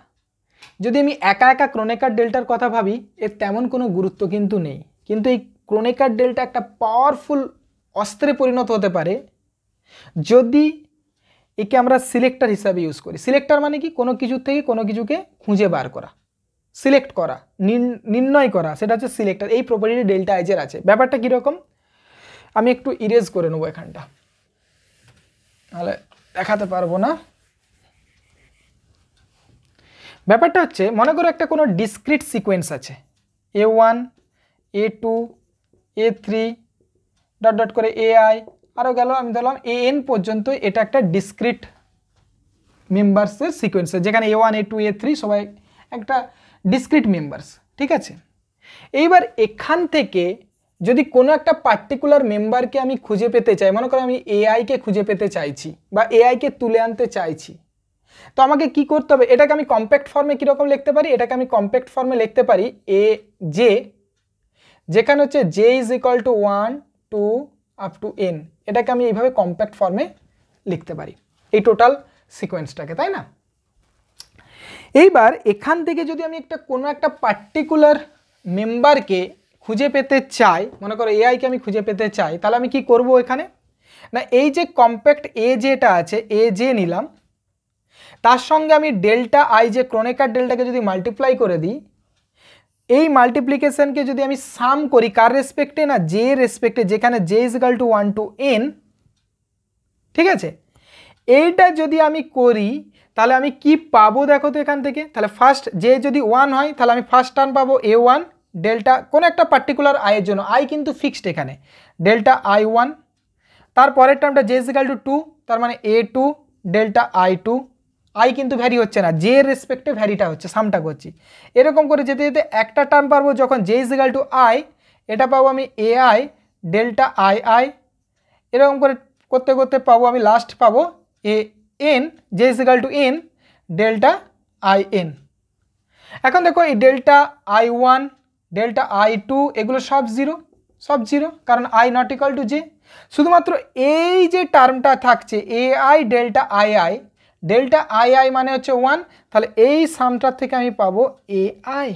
যদি আমি একা একা ক্রনিকার ডেল্টার কথা ভাবি এর তেমন কোনো গুরুত্ব কিন্তু নেই কিন্তু এই ক্রনিকার ডেল্টা একটা পাওয়ারফুল অস্ত্রে পরিণত হতে পারে যদি একে আমরা সিলেক্টর হিসাবে ইউজ করি সিলেক্টর মানে কি কোনো কিছু থেকে কোনো কিছুকে খুঁজে বার করা সিলেক্ট করা নির্ণয় করা সেটা হচ্ছে সিলেক্টার এই প্রপার্টিটি ডেল্টা আইজের আছে ব্যাপারটা কীরকম আমি একটু ইরেজ করে নেবো এখানটা তাহলে দেখাতে পারবো না ব্যাপারটা হচ্ছে মনে করো একটা কোনো ডিসক্রিট সিকোয়েন্স আছে a one a two a three dot dot করে এ আই আরও গেল আমি ধরলাম এ এন পর্যন্ত এটা একটা ডিসক্রিট মেম্বার্সের সিকোয়েন্সের যেখানে a one a two a three সবাই একটা ডিসক্রিট মেম্বার্স ঠিক আছে এইবার এখান থেকে যদি কোনো একটা পার্টিকুলার মেম্বারকে আমি খুঁজে পেতে চাই মনে করো আমি এআইকে খুঁজে পেতে চাইছি বা এআইকে তুলে আনতে চাইছি তো আমাকে কি করতে হবে এটাকে আমি কম্প্যাক্ট ফর্মে কীরকম লিখতে পারি এটাকে আমি কম্প্যাক্ট ফর্মে লিখতে পারি এ জে যেখানে হচ্ছে j is equal to one to up to n এটাকে আমি এইভাবে কম্প্যাক্ট ফর্মে লিখতে পারি এই টোটাল সিকোয়েন্সটাকে তাই না এইবার এখান থেকে যদি আমি একটা কোনো একটা পার্টিকুলার মেম্বারকে খুঁজে পেতে চাই মনে করো এআইকে আমি খুঁজে পেতে চাই তাহলে আমি কি করব এখানে না এই যে কম্প্যাক্ট এ যেটা আছে এ যে নিলাম তার সঙ্গে আমি ডেল্টা আই যে ক্রোনেকার ডেল্টাকে যদি মাল্টিপ্লাই করে দিই এই মাল্টিপ্লিকেশানকে যদি আমি সাম করি কার রেসপেক্টে না জে রেসপেক্টে যেখানে j is equal to one to n ঠিক আছে এইটা যদি আমি করি তাহলে আমি কি পাবো দেখো তো এখান থেকে তাহলে ফার্স্ট যে যদি ওয়ান হয় তাহলে আমি ফার্স্ট টার্ম পাবো এ ওয়ান ডেল্টা কোনো একটা পার্টিকুলার আয়ের জন্য আই কিন্তু ফিক্সড এখানে ডেল্টা আই ওয়ান তারপরের টার্মটা জে ইজিক্যাল টু টু তার মানে a two delta i two i কিন্তু ভ্যারি হচ্ছে না জে রেসপেক্টে ভ্যারিটা হচ্ছে সামটা করছি এরকম করে যেতে যেতে একটা টার্ম পারবো যখন জে ইজিক্যাল টু আই এটা পাবো আমি a i delta i i এরকম করে করতে করতে পাবো আমি লাস্ট পাবো এ এন যে is equal to n delta i n এখন দেখো এই delta i one delta i two এগুলো সব জিরো সব জিরো কারণ i not equal to j শুধুমাত্র এই যে টার্মটা থাকছে a i delta i i delta i i মানে হচ্ছে ওয়ান তাহলে এই সামটার থেকে আমি পাবো এ আই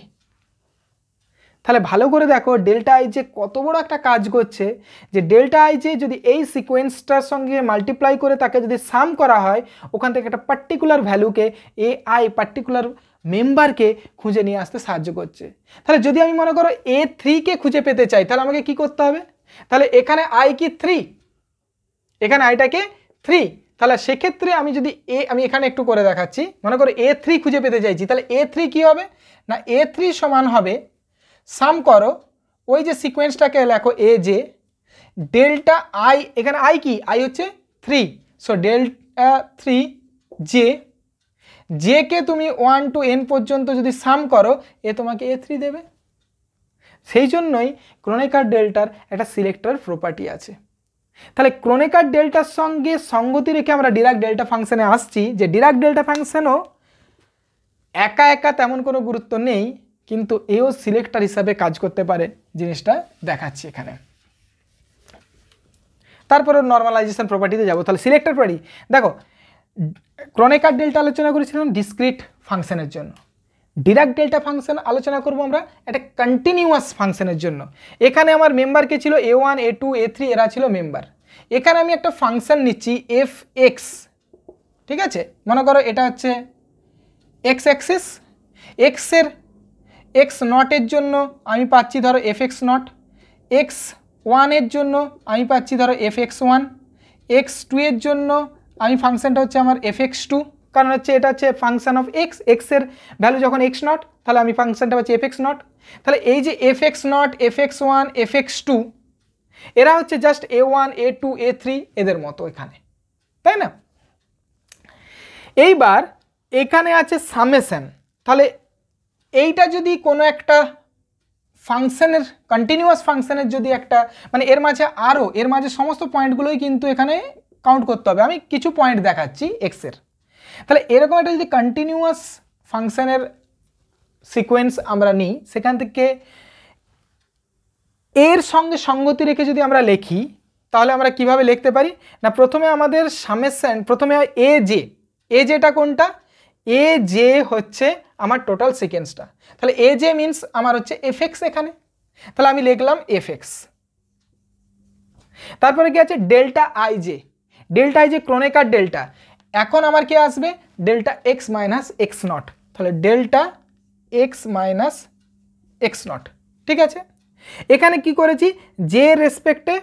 তাহলে ভালো করে দেখো ডেল্টা আই যে কত বড় একটা কাজ করছে যে ডেল্টা আই যে যদি এই সিকোয়েন্সটার সঙ্গে মাল্টিপ্লাই করে তাকে যদি সাম করা হয় ওখান থেকে একটা পার্টিকুলার ভ্যালুকে এ আই পার্টিকুলার মেম্বারকে খুঁজে নিয়ে আসতে সাহায্য করছে তাহলে যদি আমি মনে করো এ থ্রিকে খুঁজে পেতে চাই তাহলে আমাকে কি করতে হবে তাহলে এখানে আই কি থ্রি এখানে আইটাকে থ্রি তাহলে সেক্ষেত্রে আমি যদি এ আমি এখানে একটু করে দেখাচ্ছি মনে করো এ থ্রি খুঁজে পেতে চাইছি তাহলে এ থ্রি কী হবে না এ থ্রি সমান হবে সাম করো ওই যে সিকোয়েন্সটাকে লেখো এ যে ডেল্টা আই এখানে আই কি আই হচ্ছে three so delta three j j কে তুমি ওয়ান টু এন পর্যন্ত যদি সাম করো এ তোমাকে এ থ্রি দেবে সেই জন্যই ক্রোনেকার ডেল্টার একটা সিলেক্টার প্রপার্টি আছে তাহলে ক্রোনেকার ডেল্টার সঙ্গে সঙ্গতি রেখে আমরা ডিরাক ডেল্টা ফাংশানে আসছি যে ডিরাক ডেল্টা ফাংশানও একা একা তেমন কোনো গুরুত্ব নেই কিন্তু এও সিলেক্টার হিসাবে কাজ করতে পারে জিনিসটা দেখাচ্ছি এখানে তারপরে নর্মালাইজেশন প্রপার্টিতে যাবো তাহলে সিলেক্টার প্রপার্টি দেখো ক্রনেকার ডেল্টা আলোচনা করেছিলাম ডিসক্রিট ফাংশনের জন্য ডিরাক ডেল্টা ফাংশন আলোচনা করব আমরা একটা কন্টিনিউয়াস ফাংশনের জন্য এখানে আমার মেম্বার কে ছিল a one a two a three এরা ছিল মেম্বার এখানে আমি একটা ফাংশন নিচ্ছি এফ এক্স ঠিক আছে মনে করো এটা হচ্ছে এক্স অ্যাক্সিস এক্সের এক্স নটের জন্য আমি পাচ্ছি ধরো এফ এক্স নট এক্স ওয়ানের জন্য আমি পাচ্ছি ধরো f x one x two এর জন্য আমি ফাংশানটা হচ্ছে আমার এফ এক্স টু কারণ হচ্ছে এটা হচ্ছে ফাংশান অফ এক্স এক্সের ভ্যালু যখন এক্স নট তাহলে আমি ফাংশানটা পাচ্ছি এফ এক্স নট তাহলে এই যে f x not f x one f x two এরা হচ্ছে just a one a two a three এদের মতো এখানে তাই না এইবার এখানে আছে সামেশন তাহলে এইটা যদি কোনো একটা ফাংশানের কন্টিনিউয়াস ফাংশানের যদি একটা মানে এর মাঝে আরও এর মাঝে সমস্ত পয়েন্টগুলোই কিন্তু এখানে কাউন্ট করতে হবে আমি কিছু পয়েন্ট দেখাচ্ছি এক্সের তাহলে এরকম একটা যদি কন্টিনিউয়াস ফাংশানের সিকোয়েন্স আমরা নিই সেখান থেকে এর সঙ্গে সঙ্গতি রেখে যদি আমরা লেখি তাহলে আমরা কিভাবে লিখতে পারি না প্রথমে আমাদের সামেশন প্রথমে এ জে এ যেটা কোনটা এ জে হচ্ছে আমার টোটাল সিকেন্সটা তাহলে এ জে মিন্স আমার হচ্ছে এফেক্স এখানে তাহলে আমি লিখলাম এফেক্স তারপরে কি আছে delta i j delta i j Kronecker delta এখন আমার কি আসবে delta x minus x not তাহলে delta x minus x not ঠিক আছে এখানে কি করেছি যে রেসপেক্টে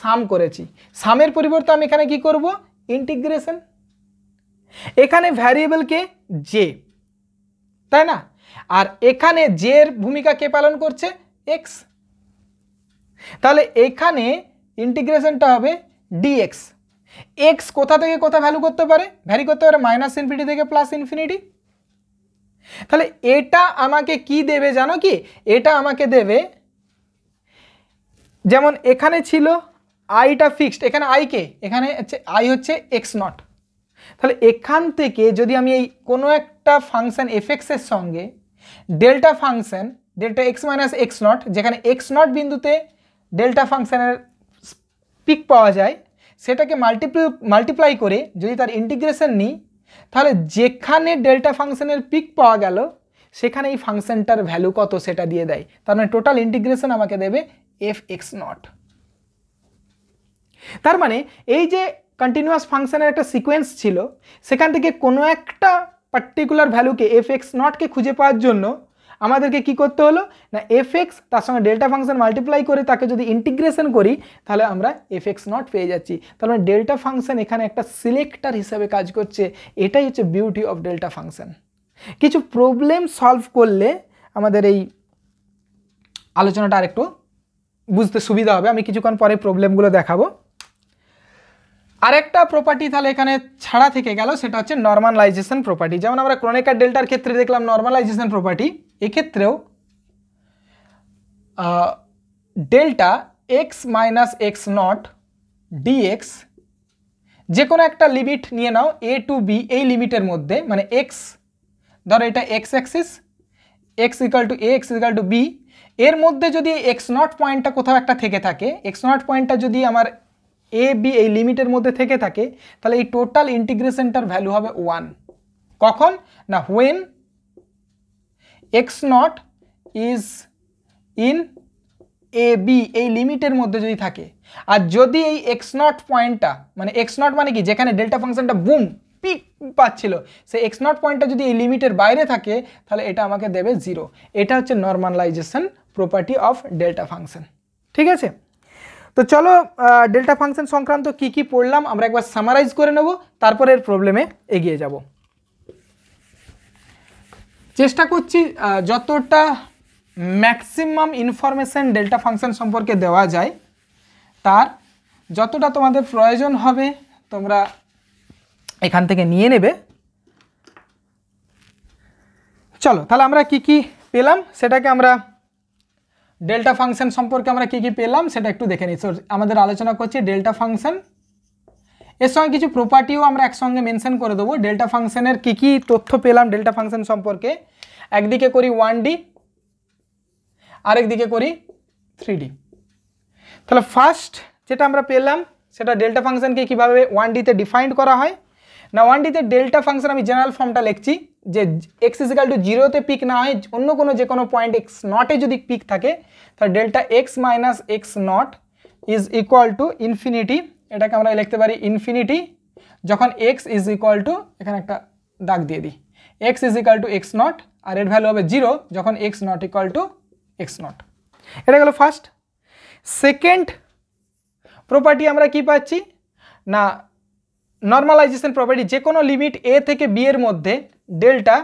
সাম করেছি সামের পরিবর্তে আমি এখানে কি করব ইন্টিগ্রেশন এখানে ভ্যারিয়েবলকে জে তাই না আর এখানে জের ভূমিকা কে পালন করছে এক্স তাহলে এখানে ইন্টিগ্রেশনটা হবে ডিএক্স এক্স কোথা থেকে কোথা ভ্যালু করতে পারে ভ্যারি করতে পারে মাইনাস ইনফিনিটি থেকে প্লাস ইনফিনিটি তাহলে এটা আমাকে কি দেবে জানো কি এটা আমাকে দেবে যেমন এখানে ছিল আইটা ফিক্সড এখানে আই কে এখানে আই হচ্ছে এক্স নট তাহলে এখান থেকে যদি আমি এই কোনো একটা ফাংশান এফ এক্সের সঙ্গে delta function delta x minus x not যেখানে এক্স নট বিন্দুতে ডেল্টা ফাংশানের পিক পাওয়া যায় সেটাকে মাল্টিপ্ল মাল্টিপ্লাই করে যদি তার ইন্টিগ্রেশন নিই তাহলে যেখানে ডেল্টা ফাংশানের পিক পাওয়া গেল সেখানে এই ফাংশানটার ভ্যালু কত সেটা দিয়ে দেয় তার মানে টোটাল ইন্টিগ্রেশন আমাকে দেবে এফ এক্স নট তার মানে এই যে কন্টিনিউয়াস ফাংশানের একটা সিকোয়েন্স ছিল সেখান থেকে কোনো একটা পার্টিকুলার ভ্যালুকে এফ এক্স নটকে খুঁজে পাওয়ার জন্য আমাদেরকে কি করতে হলো না এফ এক্স তার সঙ্গে ডেল্টা ফাংশন মাল্টিপ্লাই করে তাকে যদি ইন্টিগ্রেশন করি তাহলে আমরা এফ এক্স নট পেয়ে যাচ্ছি তাহলে ডেল্টা ফাংশন এখানে একটা সিলেক্টার হিসাবে কাজ করছে এটাই হচ্ছে বিউটি অফ ডেল্টা ফাংশন কিছু প্রবলেম সলভ করলে আমাদের এই আলোচনাটা আরেকটু বুঝতে সুবিধা হবে আমি কিছুক্ষণ পরে প্রবলেমগুলো দেখাবো আরেকটা প্রপার্টি তাহলে এখানে ছাড়া থেকে গেল সেটা হচ্ছে নর্মালাইজেশন প্রপার্টি যেমন আমরা ক্রনিকার ডেল্টার ক্ষেত্রে দেখলাম নর্মালাইজেশন প্রপার্টি এক্ষেত্রেও delta x minus x nought d x যে কোনো একটা লিমিট নিয়ে নাও এ টু বি এই লিমিটের মধ্যে মানে এক্স ধরো এটা X axis X equal to A X equal to B এর মধ্যে যদি এক্স নট পয়েন্টটা কোথাও একটা থেকে থাকে এক্স নট পয়েন্টটা যদি আমার এ বি এই লিমিটের মধ্যে থেকে থাকে তাহলে এই টোটাল ইন্টিগ্রেশনটার ভ্যালু হবে ওয়ান কখন না when X nought is in A B এই লিমিটের মধ্যে যদি থাকে আর যদি এই এক্স নট পয়েন্টটা মানে এক্স নট মানে কি যেখানে ডেল্টা ফাংশনটা বুম পিক পাচ্ছিল সে এক্স নট পয়েন্টটা যদি এই লিমিটের বাইরে থাকে তাহলে এটা আমাকে দেবে জিরো এটা হচ্ছে normalization property of delta function ঠিক আছে তো চলো ডেল্টা ফাংশন সংক্রান্ত কি কি পড়লাম আমরা একবার সামারাইজ করে নেব তারপরে এর প্রবলেমে এগিয়ে যাব চেষ্টা করছি যতটা ম্যাক্সিমাম ইনফরমেশান ডেল্টা ফাংশন সম্পর্কে দেওয়া যায় তার যতটা তোমাদের প্রয়োজন হবে তোমরা এখান থেকে নিয়ে নেবে চলো তাহলে আমরা কি কি পেলাম সেটাকে আমরা ডেল্টা ফাংশন সম্পর্কে আমরা কি কি পেলাম সেটা একটু দেখে নিই আমাদের আলোচনা করছি ডেল্টা ফাংশন এর সঙ্গে কিছু প্রপার্টিও আমরা একসঙ্গে মেনশন করে দেবো ডেল্টা ফাংশনের কি কি তথ্য পেলাম ডেল্টা ফাংশন সম্পর্কে একদিকে করি ওয়ান ডি আরেকদিকে করি থ্রি ডি তাহলে ফার্স্ট যেটা আমরা পেলাম সেটা ডেল্টা ফাংশনকে কীভাবে ওয়ান ডিতে ডিফাইন্ড করা হয় না ওয়ান ডিতে ডেল্টা ফাংশন আমি জেনারেল ফর্মটা লিখছি যে এক্স ইজিক্যাল টু জিরোতে পিক না হয় অন্য কোনো যে কোনো পয়েন্ট এক্স নটে যদি পিক থাকে তাহলে delta x minus x nought is equal to infinity এটাকে আমরা লিখতে পারি ইনফিনিটি যখন এক্স ইজ ইকুয়াল টু এখানে একটা দাগ দিয়ে দিই X is equal to x not আর এর ভ্যালু হবে জিরো যখন x not equal to x nought এটা গেল ফার্স্ট সেকেন্ড প্রপার্টি আমরা কি পাচ্ছি না নর্মালাইজেশন প্রপার্টি যে কোনো লিমিট এ থেকে বি এর মধ্যে delta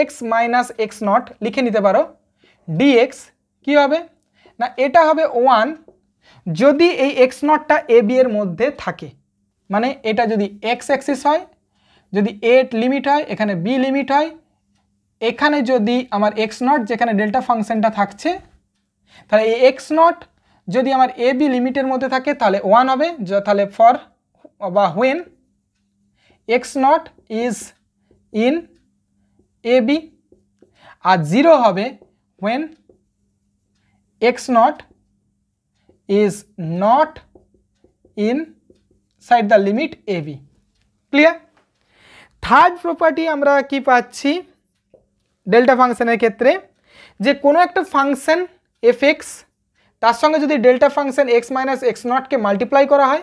x minus x nought লিখে নিতে পারো ডিএক্স কি হবে না এটা হবে ওয়ান যদি এই এক্স নটটা এ বি এর মধ্যে থাকে মানে এটা যদি এক্স অ্যাক্সিস হয় যদি এ লিমিট হয় এখানে বি লিমিট হয় এখানে যদি আমার এক্স নট যেখানে ডেল্টা ফাংশনটা থাকছে তাহলে এই এক্স নট যদি আমার এ বি লিমিটের মধ্যে থাকে তাহলে ওয়ান হবে তাহলে ফর বা when X nought is in A B আর জিরো হবে when X nought is not inside the limit A B clear third property আমরা কি পাচ্ছি ডেল্টা ফাংশনের ক্ষেত্রে যে কোনো একটা ফাংশন এফ এক্স তার সঙ্গে যদি delta function X minus X নটকে মাল্টিপ্লাই করা হয়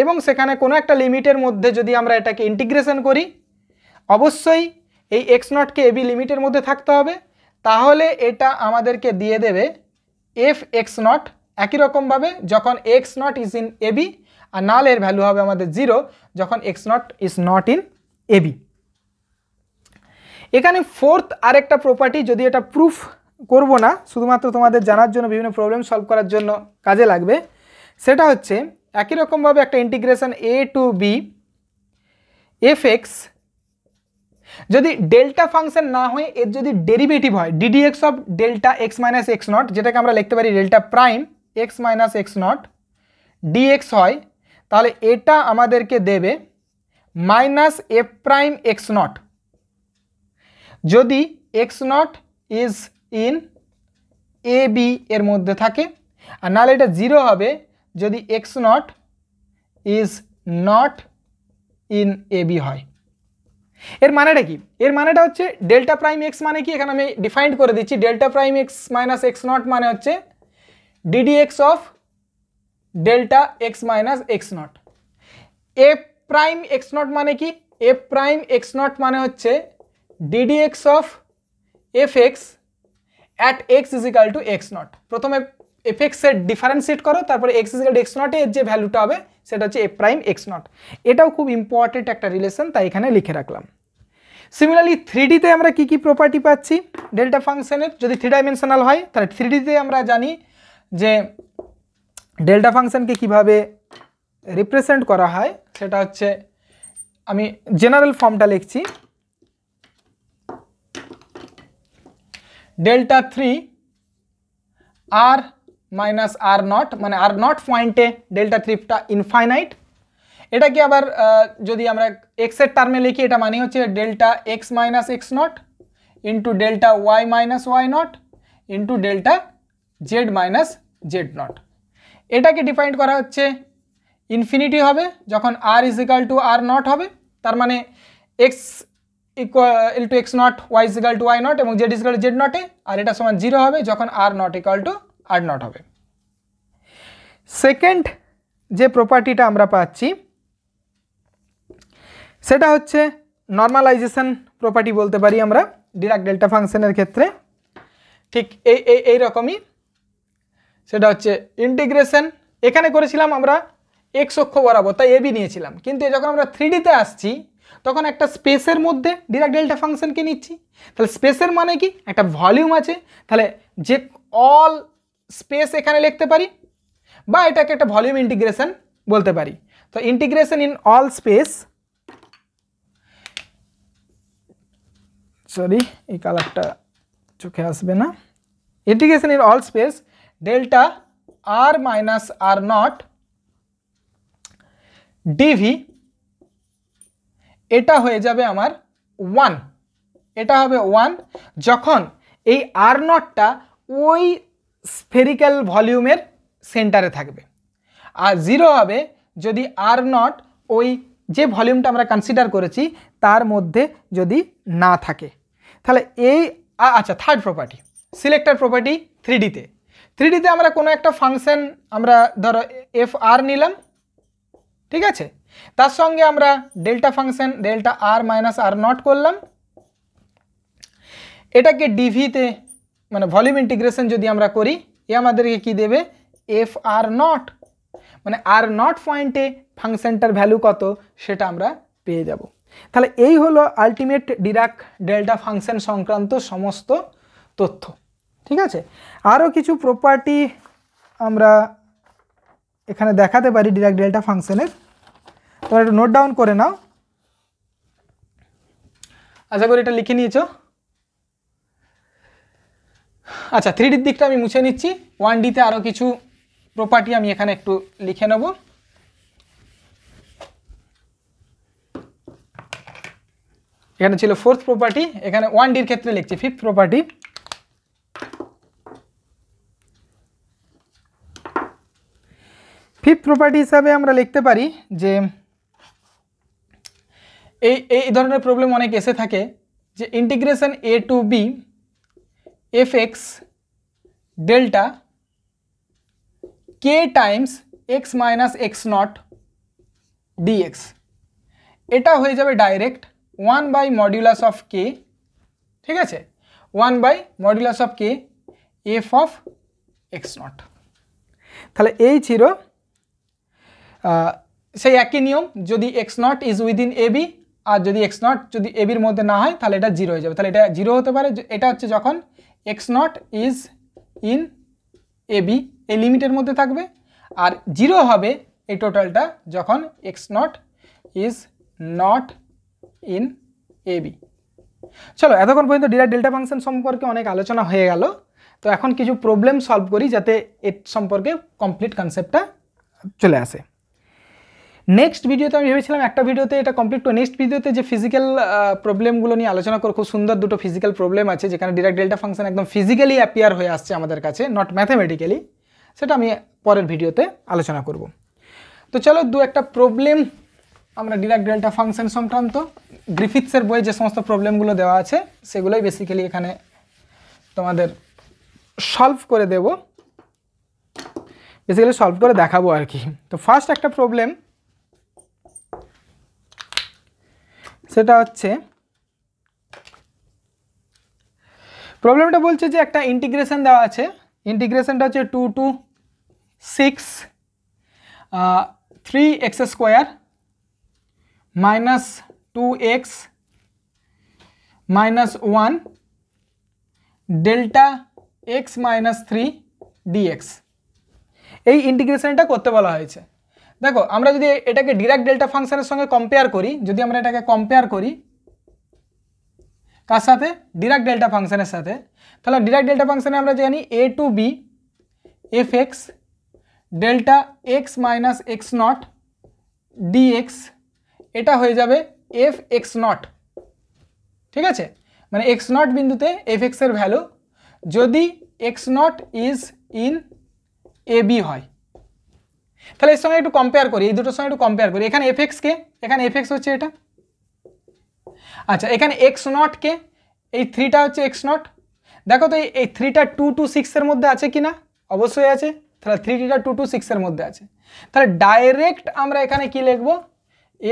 এবং সেখানে কোনো একটা লিমিটের মধ্যে যদি আমরা এটাকে ইন্টিগ্রেশন করি অবশ্যই এই এক্স নটকে এবি লিমিটের মধ্যে থাকতে হবে তাহলে এটা আমাদেরকে দিয়ে দেবে এফ এক্স নট একই রকমভাবে যখন x nought is in A B আর নাল এর ভ্যালু হবে আমাদের জিরো যখন x nought is not in A B এখানে ফোর্থ আরেকটা প্রপার্টি যদি এটা প্রুফ করব না শুধুমাত্র তোমাদের জানার জন্য বিভিন্ন প্রবলেম সলভ করার জন্য কাজে লাগবে সেটা হচ্ছে একই রকমভাবে একটা integration A to B F X যদি ডেল্টা ফাংশন না হয়ে এর যদি ডেরিভেটিভ হয় d d X of delta x minus x nought যেটাকে আমরা লিখতে পারি delta prime X minus x nought d x হয় তাহলে এটা আমাদেরকে দেবে minus F prime X nought যদি X nought is in A B এর মধ্যে থাকে আর নাহলে এটা জিরো হবে যদি X nought is not in A B হয় এর মানেটা কি এর মানেটা হচ্ছে ডেল্টা প্রাইম এক্স মানে কি এখানে আমি ডিফাইন্ড করে দিচ্ছি delta prime X minus x not মানে হচ্ছে d d X of delta x minus x not F prime X not মানে কি এফ প্রাইম এক্স নট মানে হচ্ছে d d X of F X at x is equal to x nought প্রথমে এফ এক্সের ডিফারেন্সিয়েট করো তারপরে এক্স ইজিক্যাল টু এক্স নটের যে ভ্যালুটা হবে সেটা হচ্ছে এফ প্রাইম এক্স নট এটাও খুব ইম্পর্টেন্ট একটা রিলেশন তাই এখানে লিখে রাখলাম সিমিলারলি থ্রিডিতে আমরা কী কী প্রপার্টি পাচ্ছি ডেল্টা ফাংশানের যদি থ্রি ডাইমেনশনাল হয় তাহলে থ্রিডিতে আমরা জানি যে ডেল্টা ফাংশনকে কিভাবে রিপ্রেজেন্ট করা হয় সেটা হচ্ছে আমি জেনারেল ফর্মটা লিখছি ডেল্টা থ্রি আর মাইনাস আর নট মানে আর নট পয়েন্টে ডেল্টা থ্রিটা ইনফাইনাইট এটা কি আবার যদি আমরা এক্সের টার্মে লিখি এটা মানে হচ্ছে delta x minus x nought into delta Y minus Y nought into delta Z minus Z nought এটাকে ডিফাইন করা হচ্ছে ইনফিনিটি হবে যখন আর is equal to R nought হবে তার মানে X equal to x nought Y is equal to Y nought এবং Z is equal to Z নটে আর এটা সমান জিরো হবে যখন আর not equal to R nought হবে সেকেন্ড যে প্রপার্টিটা আমরা পাচ্ছি সেটা হচ্ছে নর্মালাইজেশন প্রপার্টি বলতে পারি আমরা ডিরাক ডেল্টা ফাংশনের ক্ষেত্রে ঠিক এই এই এই রকমই সেটা হচ্ছে ইন্টিগ্রেশন এখানে করেছিলাম আমরা এক্স অক্ষ বরাবর তাই এবি নিয়েছিলাম কিন্তু যখন আমরা থ্রিডিতে আসছি তখন একটা স্পেসের মধ্যে ডিরাক ডেল্টা ফাংশানকে নিচ্ছি তাহলে স্পেসের মানে কি একটা ভলিউম আছে তাহলে যে অল স্পেস এখানে লিখতে পারি বা এটাকে একটা ভলিউম ইন্টিগ্রেশন বলতে পারি তো integration in all space sorry এই কালারটা চোখে আসবে না ইন্টিগ্রেশনের all space delta R minus আর নট ডিভি এটা হয়ে যাবে আমার ওয়ান এটা হবে ওয়ান যখন এই আর নটটা ওই স্ফেরিক্যাল ভলিউমের সেন্টারে থাকবে আর জিরো হবে যদি আর নট ওই যে ভলিউমটা আমরা কনসিডার করেছি তার মধ্যে যদি না থাকে তাহলে এই আচ্ছা third property selector property three ডিতে থ্রি ডিতে আমরা কোনো একটা ফাংশন আমরা ধরো এফ আর নিলাম ঠিক আছে তার সঙ্গে আমরা delta function delta R minus আর নট করলাম এটাকে ডিভিতে মানে ভলিউম ইন্টিগ্রেশন যদি আমরা করি এ আমাদেরকে কি দেবে এফ আর নট মানে আর নট পয়েন্টে ফাংশনটার ভ্যালু কত সেটা আমরা পেয়ে যাব তাহলে এই হলো আলটিমেট ডিরাক ডেল্টা ফাংশন সংক্রান্ত সমস্ত তথ্য ঠিক আছে আরও কিছু প্রপার্টি আমরা এখানে দেখাতে পারি ডিরাক ডেল্টা ফাংশনের তোমরা একটু নোট ডাউন করে নাও আশা করি এটা লিখে নিয়েছ আচ্ছা থ্রি ডির দিকটা আমি মুছে নিচ্ছি ওয়ান ডিতে আরও কিছু প্রপার্টি আমি এখানে একটু লিখে নেবো এখানে ছিল ফোর্থ প্রপার্টি এখানে ওয়ান ডির ক্ষেত্রে লিখছি ফিফথ প্রপার্টি ফিফথ প্রপার্টি হিসাবে আমরা লিখতে পারি যে এই এই ধরনের প্রবলেম অনেক এসে থাকে যে integration A to B F X delta K times X minus x nought d x এটা হয়ে যাবে direct one by modulus of K ঠিক আছে one by modulus of K F of X not তাহলে এই ছিল সেই একই নিয়ম যদি X nought is within A B আর যদি এক্স নট যদি এ বির মধ্যে না হয় তাহলে এটা জিরো হয়ে যাবে তাহলে এটা জিরো হতে পারে এটা হচ্ছে যখন x nought is in A B এই লিমিটের মধ্যে থাকবে আর জিরো হবে এই টোটালটা যখন x nought is not in A B চলো এতক্ষণ পর্যন্ত ডিরাইভ ডেল্টা ফাংশন সম্পর্কে অনেক আলোচনা হয়ে গেল তো এখন কিছু প্রবলেম সলভ করি যাতে এর সম্পর্কে কমপ্লিট কনসেপ্টটা চলে আসে নেক্সট ভিডিওতে আমি ভেবেছিলাম একটা ভিডিওতে এটা কমপ্লিট করে নেক্সট ভিডিওতে যে ফিজিক্যাল প্রবলেমগুলো নিয়ে আলোচনা করো খুব সুন্দর দুটো ফিজিক্যাল প্রবলেম আছে যেখানে ডিরেক্ট ডেল্টা ফাংশন একদম ফিজিক্যালি অ্যাপিয়ার হয়ে আসছে আমাদের কাছে নট ম্যাথামেটিক্যালি সেটা আমি পরের ভিডিওতে আলোচনা করব তো চলো দু একটা প্রবলেম আমরা ডিরাক ডেল্টা ফাংশন সংক্রান্ত গ্রিফিথসের বই যে সমস্ত প্রবলেমগুলো দেওয়া আছে সেগুলোই বেসিক্যালি এখানে তোমাদের সলভ করে দেব বেসিক্যালি সলভ করে দেখাবো আর কি তো ফার্স্ট একটা প্রবলেম সেটা হচ্ছে প্রবলেমটা বলছে যে একটা ইন্টিগ্রেশন দেওয়া আছে ইন্টিগ্রেশনটা হচ্ছে two to six three X square minus two X minus one delta x minus three d x এই ইন্টিগ্রেশনটা করতে বলা হয়েছে দেখো আমরা যদি এটাকে ডিরাক ডেল্টা ফাংশনের সঙ্গে কম্পেয়ার করি যদি আমরা এটাকে কম্পেয়ার করি কার সাথে ডিরাক ডেল্টা ফাংশনের সাথে তাহলে ডিরাক ডেল্টা ফাংশনে আমরা জানি A to B F X delta x minus x nought d x এটা হয়ে যাবে এফ এক্স নট ঠিক আছে মানে এক্স নট বিন্দুতে এফ এক্সের ভ্যালু যদি X nought is in A B হয় তাহলে এর সঙ্গে একটু কম্পেয়ার করি এই দুটোর সঙ্গে একটু কম্পেয়ার করি এখানে এফ এক্সকে এখানে এফ এক্স হচ্ছে এটা আচ্ছা এখানে এক্স নটকে এই থ্রিটা হচ্ছে এক্স নট দেখো তো এই থ্রিটা টু টু সিক্সের মধ্যে আছে কি না অবশ্যই আছে তাহলে থ্রিটা টু টু সিক্সের মধ্যে আছে তাহলে ডাইরেক্ট আমরা এখানে কি লিখবো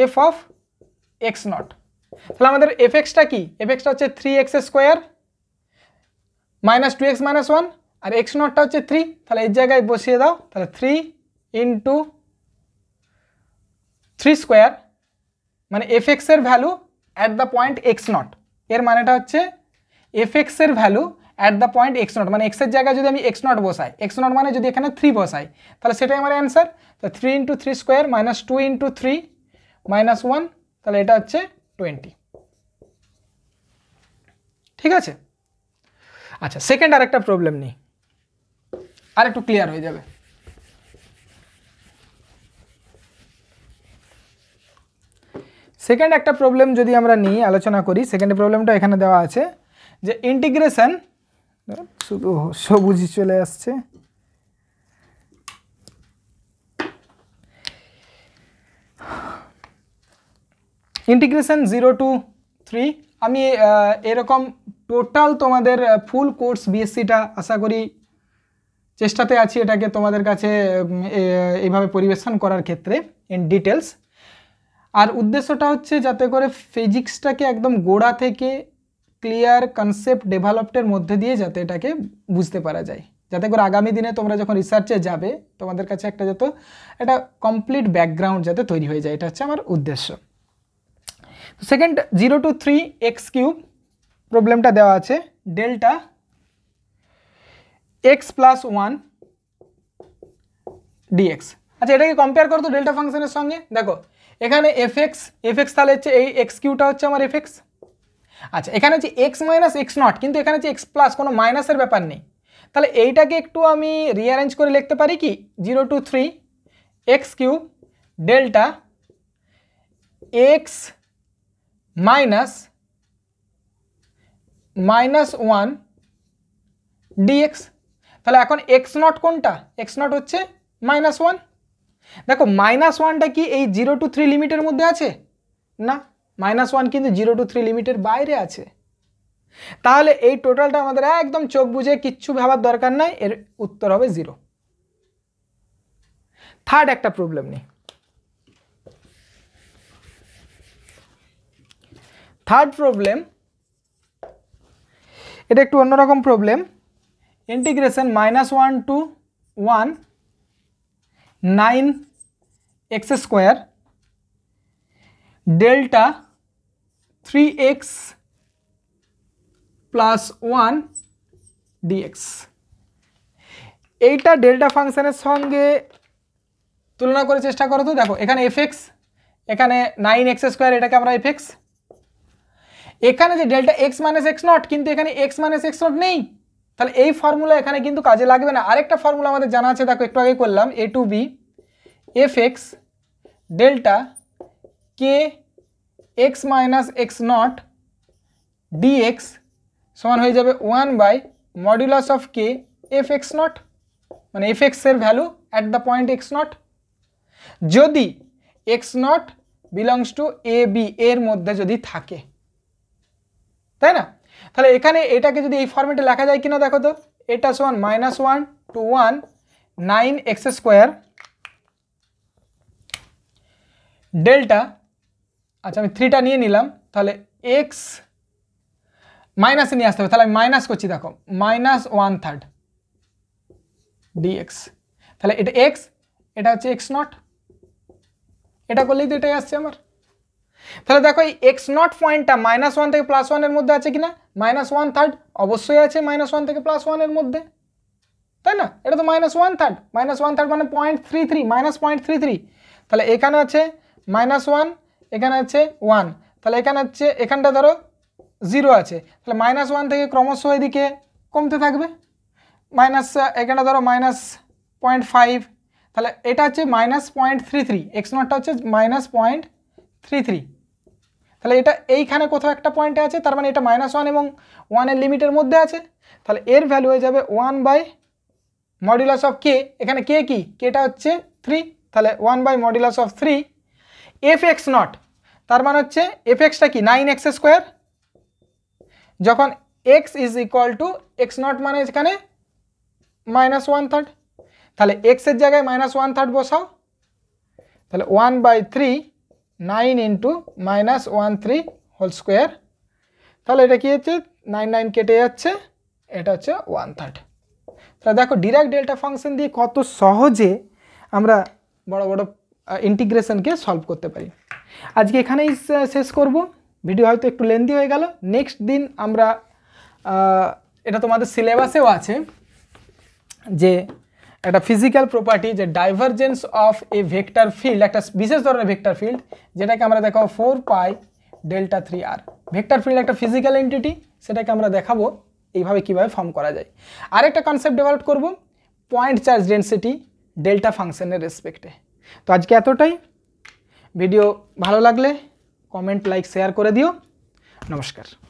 এফ অফ এক্স নট তাহলে আমাদের এফ এক্সটা কি এফ এক্সটা হচ্ছে three X square minus two X minus one আর এক্স নটটা হচ্ছে থ্রি তাহলে এর জায়গায় বসিয়ে দাও তাহলে থ্রি ইন্টু থ্রি স্কোয়ার মানে এফ এক্সের value at the point X nought এর মানেটা হচ্ছে এফ এক্সের value at the point X not মানে এক্সের জায়গায় যদি আমি এক্স নট বসাই এক্স নট মানে যদি এখানে থ্রি বসাই তাহলে সেটাই আমার অ্যান্সার তো three into three square minus two into three minus one তাহলে এটা হচ্ছে টোয়েন্টি ঠিক আছে আচ্ছা সেকেন্ড আরেকটা প্রবলেম নেই আর একটু ক্লিয়ার হয়ে যাবে সেকেন্ড একটা প্রবলেম যদি আমরা নিই আলোচনা করি সেকেন্ড প্রবলেমটা এখানে দেওয়া আছে যে ইন্টিগ্রেশন শুধু সবুজ চলে আসছে ইন্টিগ্রেশন জিরো টু থ্রি আমি এরকম টোটাল তোমাদের ফুল কোর্স বিএসসিটা আশা করি চেষ্টাতে আছি এটাকে তোমাদের কাছে এইভাবে পরিবেশন করার ক্ষেত্রে ইন ডিটেলস আর উদ্দেশ্যটা হচ্ছে যাতে করে ফিজিক্সটাকে একদম গোড়া থেকে ক্লিয়ার কনসেপ্ট ডেভেলপডের মধ্যে দিয়ে যাতে এটাকে বুঝতে পারা যায় যাতে করে আগামী দিনে তোমরা যখন রিসার্চে যাবে তোমাদের কাছে একটা যত একটা কমপ্লিট ব্যাকগ্রাউন্ড যাতে তৈরি হয়ে যায় এটা হচ্ছে আমার উদ্দেশ্য second zero two three X cube প্রবলেমটা দেওয়া আছে delta X plus one d x আচ্ছা এটাকে কম্পেয়ার করতো ডেল্টা ফাংশনের সঙ্গে দেখো এখানে এফ এক্স এফ এক্স তাহলে হচ্ছে এই এক্স কিউটা হচ্ছে আমার এফ এক্স আচ্ছা এখানে হচ্ছে এক্স মাইনাস এক্স নট কিন্তু এখানে হচ্ছে এক্স প্লাস কোনো মাইনাসের ব্যাপার নেই তাহলে এইটাকে একটু আমি রিঅ্যারেঞ্জ করে লিখতে পারি কি zero two three X cube delta x minus minus one d x তাহলে এখন এক্স নট কোনটা এক্স নট হচ্ছে মাইনাস ওয়ান দেখো মাইনাস ওয়ানটা কি এই জিরো টু থ্রি লিমিটের মধ্যে আছে না মাইনাস ওয়ান কিন্তু জিরো টু থ্রি লিমিটের বাইরে আছে তাহলে এই টোটালটা আমাদের একদম চোখ বুঝে কিচ্ছু ভাবার দরকার নাই এর উত্তর হবে জিরো থার্ড একটা প্রবলেম নেই থার্ড প্রবলেম এটা একটু অন্যরকম problem integration minus one to one nine X square delta three X plus one d x এইটা ডেল্টা ফাংশানের সঙ্গে তুলনা করে চেষ্টা করো তো দেখো এখানে এফ এখানে নাইন এক্স স্কোয়ার এটাকে আমরা এফ এখানে যে delta x minus x nought কিন্তু এখানে এক্স মাইনাস এক্স নট নেই তাহলে এই ফর্মুলা এখানে কিন্তু কাজে লাগবে না আরেকটা ফর্মুলা আমাদের জানা আছে দেখো একটু আগে করলাম A to B F X delta K X minus x nought d x সমান হয়ে যাবে one by modulus of K F x not মানে এফ এক্সের value at the point X nought যদি X not belongs to A B এর মধ্যে যদি থাকে তাই না তাহলে এখানে এটাকে যদি এই ফর্মেটে লেখা যায় কিনা দেখো তো এটা সমান minus one to one nine X square delta আচ্ছা আমি থ্রিটা নিয়ে নিলাম তাহলে এক্স মাইনাসে নিয়ে আসতে হবে তাহলে আমি মাইনাস করছি দেখো মাইনাস ওয়ান থার্ড ডিএক্স তাহলে এটা এক্স এটা হচ্ছে এক্স নট এটা করলেই তো এটাই আসছে আমার তাহলে দেখো এই এক্স নট পয়েন্টটা মাইনাস ওয়ান থেকে প্লাস ওয়ানের মধ্যে আছে কি না মাইনাস ওয়ান থার্ড অবশ্যই আছে মাইনাস ওয়ান থেকে প্লাস ওয়ানের মধ্যে তাই না এটা তো minus one third minus one third মানে point three three minus point three three তাহলে এখানে আছে মাইনাস ওয়ান এখানে আছে ওয়ান তাহলে এখানে হচ্ছে এখানটা ধরো জিরো আছে তাহলে মাইনাস ওয়ান থেকে ক্রমশ এদিকে কমতে থাকবে মাইনাস এখানে ধরো মাইনাস পয়েন্ট ফাইভ তাহলে এটা হচ্ছে minus point three three X নটটা হচ্ছে মাইনাস পয়েন্ট থ্রি থ্রি তাহলে এটা এইখানে কোথাও একটা পয়েন্টে আছে তার মানে এটা মাইনাস ওয়ান এবং ওয়ানের লিমিটের মধ্যে আছে তাহলে এর ভ্যালু হয়ে যাবে one by modulus of K এখানে কে কী কেটা হচ্ছে থ্রি তাহলে one by modulus of three F x nought তার মানে হচ্ছে এফ এক্সটা কি নাইন এক্স স্কোয়ার যখন x is equal to x not মানে এখানে মাইনাস ওয়ান থার্ড তাহলে এক্সের জায়গায় মাইনাস ওয়ান থার্ড বসাও তাহলে one by three nine into minus one three whole square তাহলে এটা কী হচ্ছে নাইন নাইন কেটে যাচ্ছে এটা হচ্ছে ওয়ান থার্ড তাহলে দেখো ডিরাক ডেল্টা ফাংশন দিয়ে কত সহজে আমরা বড় বড় ইন্টিগ্রেশনকে সলভ করতে পারি আজকে এখানেই শেষ করব ভিডিও হয়তো একটু লেন্দি হয়ে গেল নেক্সট দিন আমরা এটা তোমাদের সিলেবাসেও আছে যে একটা ফিজিক্যাল প্রপার্টি যে divergence of a vector field একটা বিশেষ ধরনের ভেক্টর ফিল্ড যেটাকে আমরা দেখাবো four pi delta three R vector field একটা ফিজিক্যাল এন্টিটি সেটাকে আমরা দেখাবো এইভাবে কিভাবে ফর্ম করা যায় আরেকটা কনসেপ্ট ডেভেলপ করব পয়েন্ট চার্জ ডেন্সিটি ডেল্টা ফাংশনের রেসপেক্টে তো আজকে এতটাই ভিডিও ভালো লাগলে কমেন্ট লাইক শেয়ার করে দিও নমস্কার